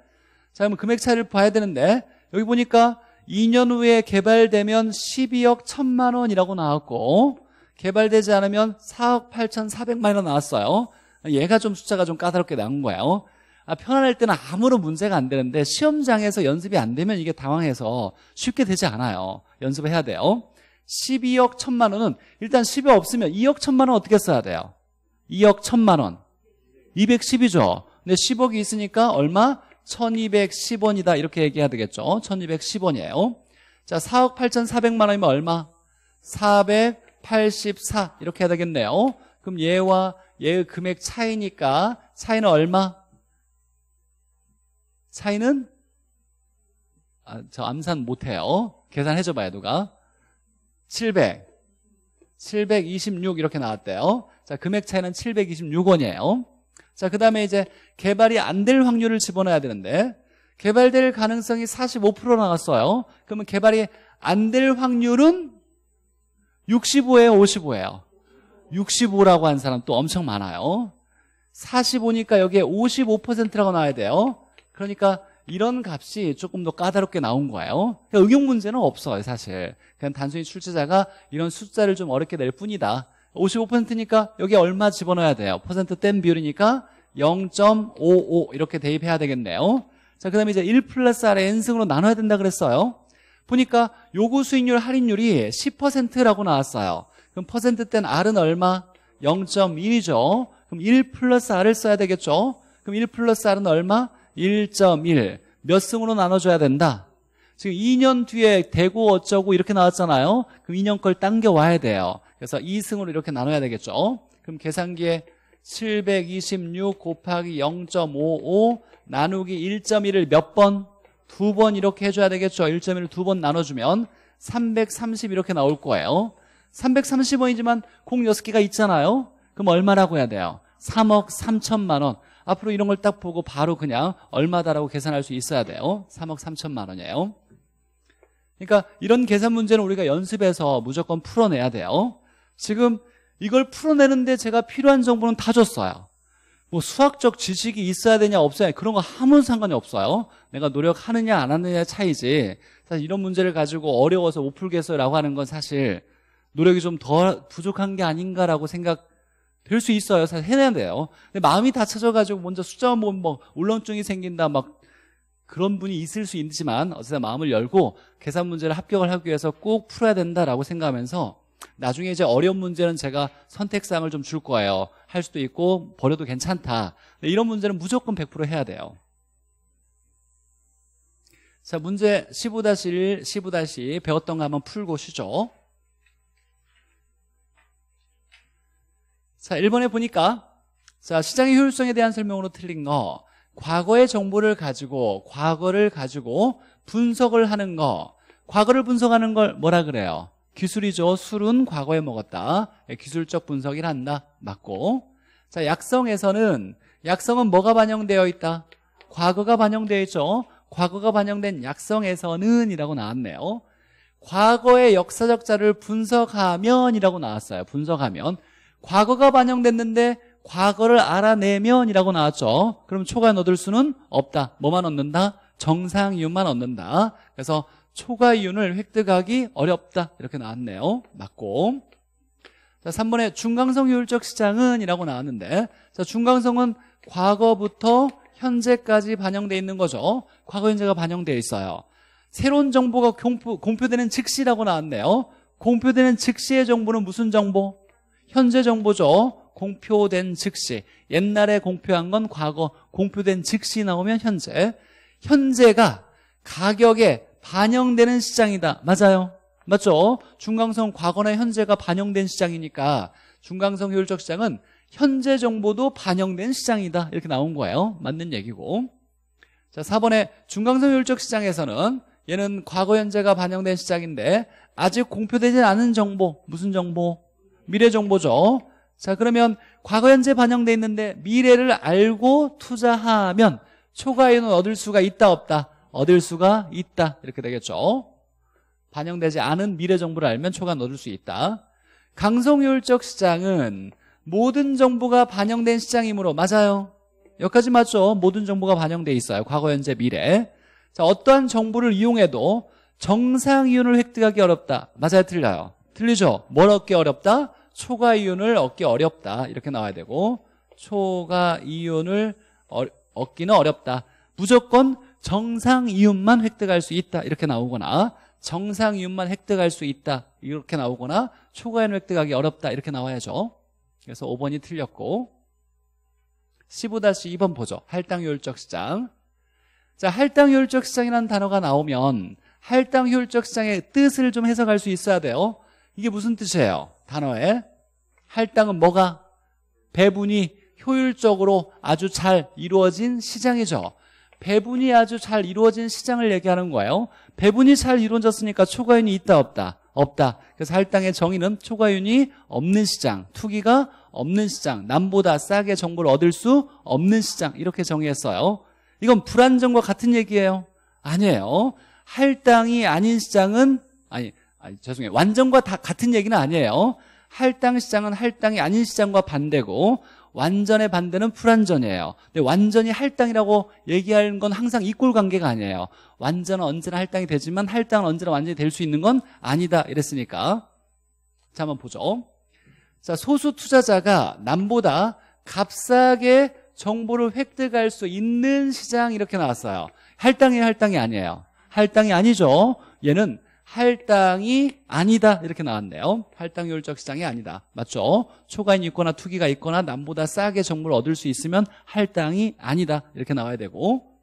자 그럼 금액 차이를 봐야 되는데 여기 보니까 2년 후에 개발되면 12억 1천만 원이라고 나왔고 개발되지 않으면 4억 8천4백만원 나왔어요 얘가 좀 숫자가 좀 까다롭게 나온 거예요 아, 편안할 때는 아무런 문제가 안 되는데 시험장에서 연습이 안 되면 이게 당황해서 쉽게 되지 않아요 연습을 해야 돼요 12억 1천만 원은 일단 10이 없으면 2억 1천만 원 어떻게 써야 돼요? 2억 1 0 0 0만 원. 210이죠. 근데 10억이 있으니까 얼마? 1210원이다. 이렇게 얘기해야 되겠죠. 1210원이에요. 자, 4억 8,400만 원이면 얼마? 484. 이렇게 해야 되겠네요. 그럼 얘와 얘의 금액 차이니까 차이는 얼마? 차이는 아, 저 암산 못해요. 계산해줘봐요, 누가. 700, 726 이렇게 나왔대요. 자, 금액 차이는 726원이에요. 자, 그 다음에 이제 개발이 안 될 확률을 집어넣어야 되는데 개발될 가능성이 45% 나왔어요. 그러면 개발이 안 될 확률은 65에요, 5 5에요 65라고 한 사람 또 엄청 많아요. 45니까 여기에 55%라고 나와야 돼요. 그러니까 이런 값이 조금 더 까다롭게 나온 거예요. 그러니까 응용 문제는 없어요, 사실. 그냥 단순히 출제자가 이런 숫자를 좀 어렵게 낼 뿐이다. 55%니까 여기 얼마 집어넣어야 돼요? 퍼센트 뗀 비율이니까 0.55 이렇게 대입해야 되겠네요. 자, 그 다음에 이제 1 플러스 아래 n승으로 나눠야 된다 그랬어요. 보니까 요구 수익률 할인율이 10%라고 나왔어요. 그럼 퍼센트 뗀 R은 얼마? 0.1이죠. 그럼 1 플러스 R을 써야 되겠죠. 그럼 1 플러스 R은 얼마? 1.1. 몇 승으로 나눠줘야 된다? 지금 2년 뒤에 대구 어쩌고 이렇게 나왔잖아요. 그럼 2년 걸 당겨와야 돼요. 그래서 2승으로 이렇게 나눠야 되겠죠 그럼 계산기에 726 곱하기 0.55 나누기 1.1을 몇 번? 두 번 이렇게 해줘야 되겠죠 1.1을 두 번 나눠주면 330 이렇게 나올 거예요 330원이지만 콩 6개가 있잖아요 그럼 얼마라고 해야 돼요? 3억 3천만 원 앞으로 이런 걸 딱 보고 바로 그냥 얼마다라고 계산할 수 있어야 돼요 3억 3천만 원이에요 그러니까 이런 계산 문제는 우리가 연습해서 무조건 풀어내야 돼요 지금 이걸 풀어내는데 제가 필요한 정보는 다 줬어요. 뭐 수학적 지식이 있어야 되냐 없어야 그런 거 아무 상관이 없어요. 내가 노력하느냐 안 하느냐 차이지. 사실 이런 문제를 가지고 어려워서 못 풀겠어요라고 하는 건 사실 노력이 좀 더 부족한 게 아닌가라고 생각 될수 있어요. 사실 해내야 돼요. 근데 마음이 다쳐져가지고 먼저 숫자만 보면 뭐, 뭐 울렁증이 생긴다 막 그런 분이 있을 수 있지만 어쨌든 마음을 열고 계산 문제를 합격을 하기 위해서 꼭 풀어야 된다라고 생각하면서 나중에 이제 어려운 문제는 제가 선택사항을 좀 줄 거예요. 할 수도 있고 버려도 괜찮다. 네, 이런 문제는 무조건 100% 해야 돼요. 자, 문제 15-1, 15-2 배웠던 거 한번 풀고 쉬죠. 자, 1번에 보니까 자, 시장의 효율성에 대한 설명으로 틀린 거 과거의 정보를 가지고 과거를 가지고 분석을 하는 거 과거를 분석하는 걸 뭐라 그래요? 기술이죠. 술은 과거에 먹었다. 예, 기술적 분석을 한다. 맞고. 자, 약성에서는 약성은 뭐가 반영되어 있다? 과거가 반영되어 있죠. 과거가 반영된 약성에서는 이라고 나왔네요. 과거의 역사적 자를 분석하면 이라고 나왔어요. 분석하면. 과거가 반영됐는데 과거를 알아내면 이라고 나왔죠. 그럼 초과 얻을 수는 없다. 뭐만 얻는다? 정상이윤만 얻는다. 그래서 초과 이윤을 획득하기 어렵다 이렇게 나왔네요 맞고 자 3번에 중강성 효율적 시장은 이라고 나왔는데 자 중강성은 과거부터 현재까지 반영돼 있는 거죠 과거 현재가 반영되어 있어요 새로운 정보가 공포, 공표되는 즉시라고 나왔네요 공표되는 즉시의 정보는 무슨 정보? 현재 정보죠 공표된 즉시 옛날에 공표한 건 과거 공표된 즉시 나오면 현재 현재가 가격에 반영되는 시장이다. 맞아요. 맞죠? 중강성 과거나 현재가 반영된 시장이니까 중강성 효율적 시장은 현재 정보도 반영된 시장이다. 이렇게 나온 거예요. 맞는 얘기고. 자, 4번에 중강성 효율적 시장에서는 얘는 과거 현재가 반영된 시장인데 아직 공표되지 않은 정보. 무슨 정보? 미래 정보죠. 자, 그러면 과거 현재 반영돼 있는데 미래를 알고 투자하면 초과이익을 얻을 수가 있다 없다. 얻을 수가 있다 이렇게 되겠죠 반영되지 않은 미래 정보를 알면 초과는 얻을 수 있다 강성효율적 시장은 모든 정보가 반영된 시장이므로 맞아요 여기까지 맞죠 모든 정보가 반영돼 있어요 과거 현재 미래 자 어떠한 정보를 이용해도 정상 이윤을 획득하기 어렵다 맞아요 틀려요 틀리죠 뭘 얻기 어렵다 초과 이윤을 얻기 어렵다 이렇게 나와야 되고 초과 이윤을 어, 얻기는 어렵다 무조건 정상 이윤만 획득할 수 있다 이렇게 나오거나 정상 이윤만 획득할 수 있다 이렇게 나오거나 초과이윤 획득하기 어렵다 이렇게 나와야죠 그래서 5번이 틀렸고 15-2번 보죠 할당효율적 시장 자 할당효율적 시장이라는 단어가 나오면 할당효율적 시장의 뜻을 좀 해석할 수 있어야 돼요 이게 무슨 뜻이에요 단어에 할당은 뭐가 배분이 효율적으로 아주 잘 이루어진 시장이죠 배분이 아주 잘 이루어진 시장을 얘기하는 거예요. 배분이 잘 이루어졌으니까 초과윤이 있다 없다. 없다. 그래서 할당의 정의는 초과윤이 없는 시장, 투기가 없는 시장, 남보다 싸게 정보를 얻을 수 없는 시장 이렇게 정의했어요. 이건 불안정과 같은 얘기예요. 아니에요. 할당이 아닌 시장은 아니, 아니 죄송해요. 완전과 다 같은 얘기는 아니에요. 할당 시장은 할당이 아닌 시장과 반대고 완전의 반대는 불완전이에요. 근데 완전히 할당이라고 얘기하는 건 항상 이꼴 관계가 아니에요. 완전은 언제나 할당이 되지만 할당은 언제나 완전히 될 수 있는 건 아니다 이랬으니까 자 한번 보죠. 자 소수 투자자가 남보다 값싸게 정보를 획득할 수 있는 시장 이렇게 나왔어요. 할당이 할당이 아니에요. 할당이 아니죠. 얘는 할당이 아니다 이렇게 나왔네요 할당 효율적 시장이 아니다 맞죠? 초과인 있거나 투기가 있거나 남보다 싸게 정보를 얻을 수 있으면 할당이 아니다 이렇게 나와야 되고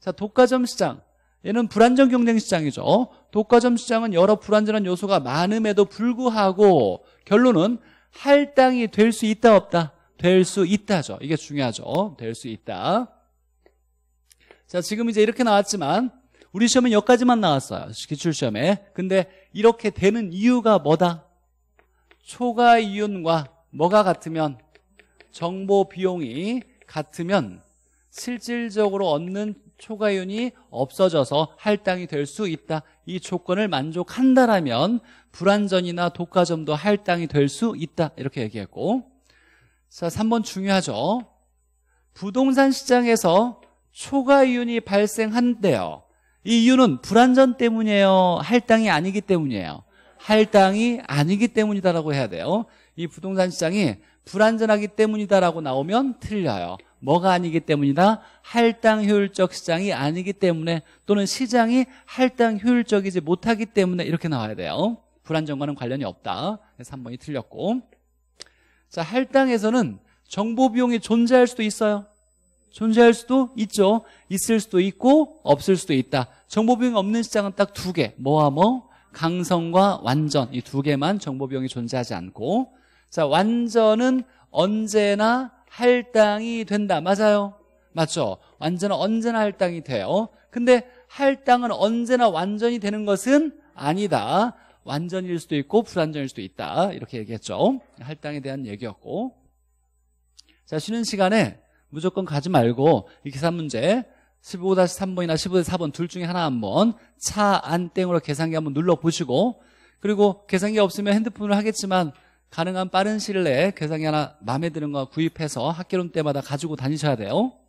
자 독과점 시장 얘는 불안정 경쟁 시장이죠 독과점 시장은 여러 불안전한 요소가 많음에도 불구하고 결론은 할당이 될 수 있다 없다 될 수 있다죠 이게 중요하죠 될 수 있다 자 지금 이제 이렇게 나왔지만 우리 시험은 여기까지만 나왔어요. 기출시험에. 근데 이렇게 되는 이유가 뭐다? 초과 이윤과 뭐가 같으면 정보 비용이 같으면 실질적으로 얻는 초과이윤이 없어져서 할당이 될 수 있다. 이 조건을 만족한다라면 불완전이나 독과점도 할당이 될 수 있다. 이렇게 얘기했고 자 3번 중요하죠. 부동산 시장에서 초과이윤이 발생한대요. 이 이유는 불안전 때문이에요. 할당이 아니기 때문이에요. 할당이 아니기 때문이다라고 해야 돼요. 이 부동산 시장이 불안전하기 때문이다라고 나오면 틀려요. 뭐가 아니기 때문이다? 할당 효율적 시장이 아니기 때문에 또는 시장이 할당 효율적이지 못하기 때문에 이렇게 나와야 돼요. 불안정과는 관련이 없다. 그래서 3번이 틀렸고. 자, 할당에서는 정보 비용이 존재할 수도 있어요. 존재할 수도 있죠. 있을 수도 있고 없을 수도 있다. 정보 비용이 없는 시장은 딱 두 개. 뭐와 뭐? 강성과 완전 이 두 개만 정보 비용이 존재하지 않고 자, 완전은 언제나 할당이 된다. 맞아요. 맞죠? 완전은 언제나 할당이 돼요. 근데 할당은 언제나 완전히 되는 것은 아니다. 완전일 수도 있고 불완전일 수도 있다. 이렇게 얘기했죠. 할당에 대한 얘기였고 자, 쉬는 시간에 무조건 가지 말고 이 계산 문제 15-3번이나 15-4번 둘 중에 하나 한번 차 안 땡으로 계산기 한번 눌러보시고 그리고 계산기 없으면 핸드폰을 하겠지만 가능한 빠른 시일 내에 계산기 하나 마음에 드는 거 구입해서 학기론 때마다 가지고 다니셔야 돼요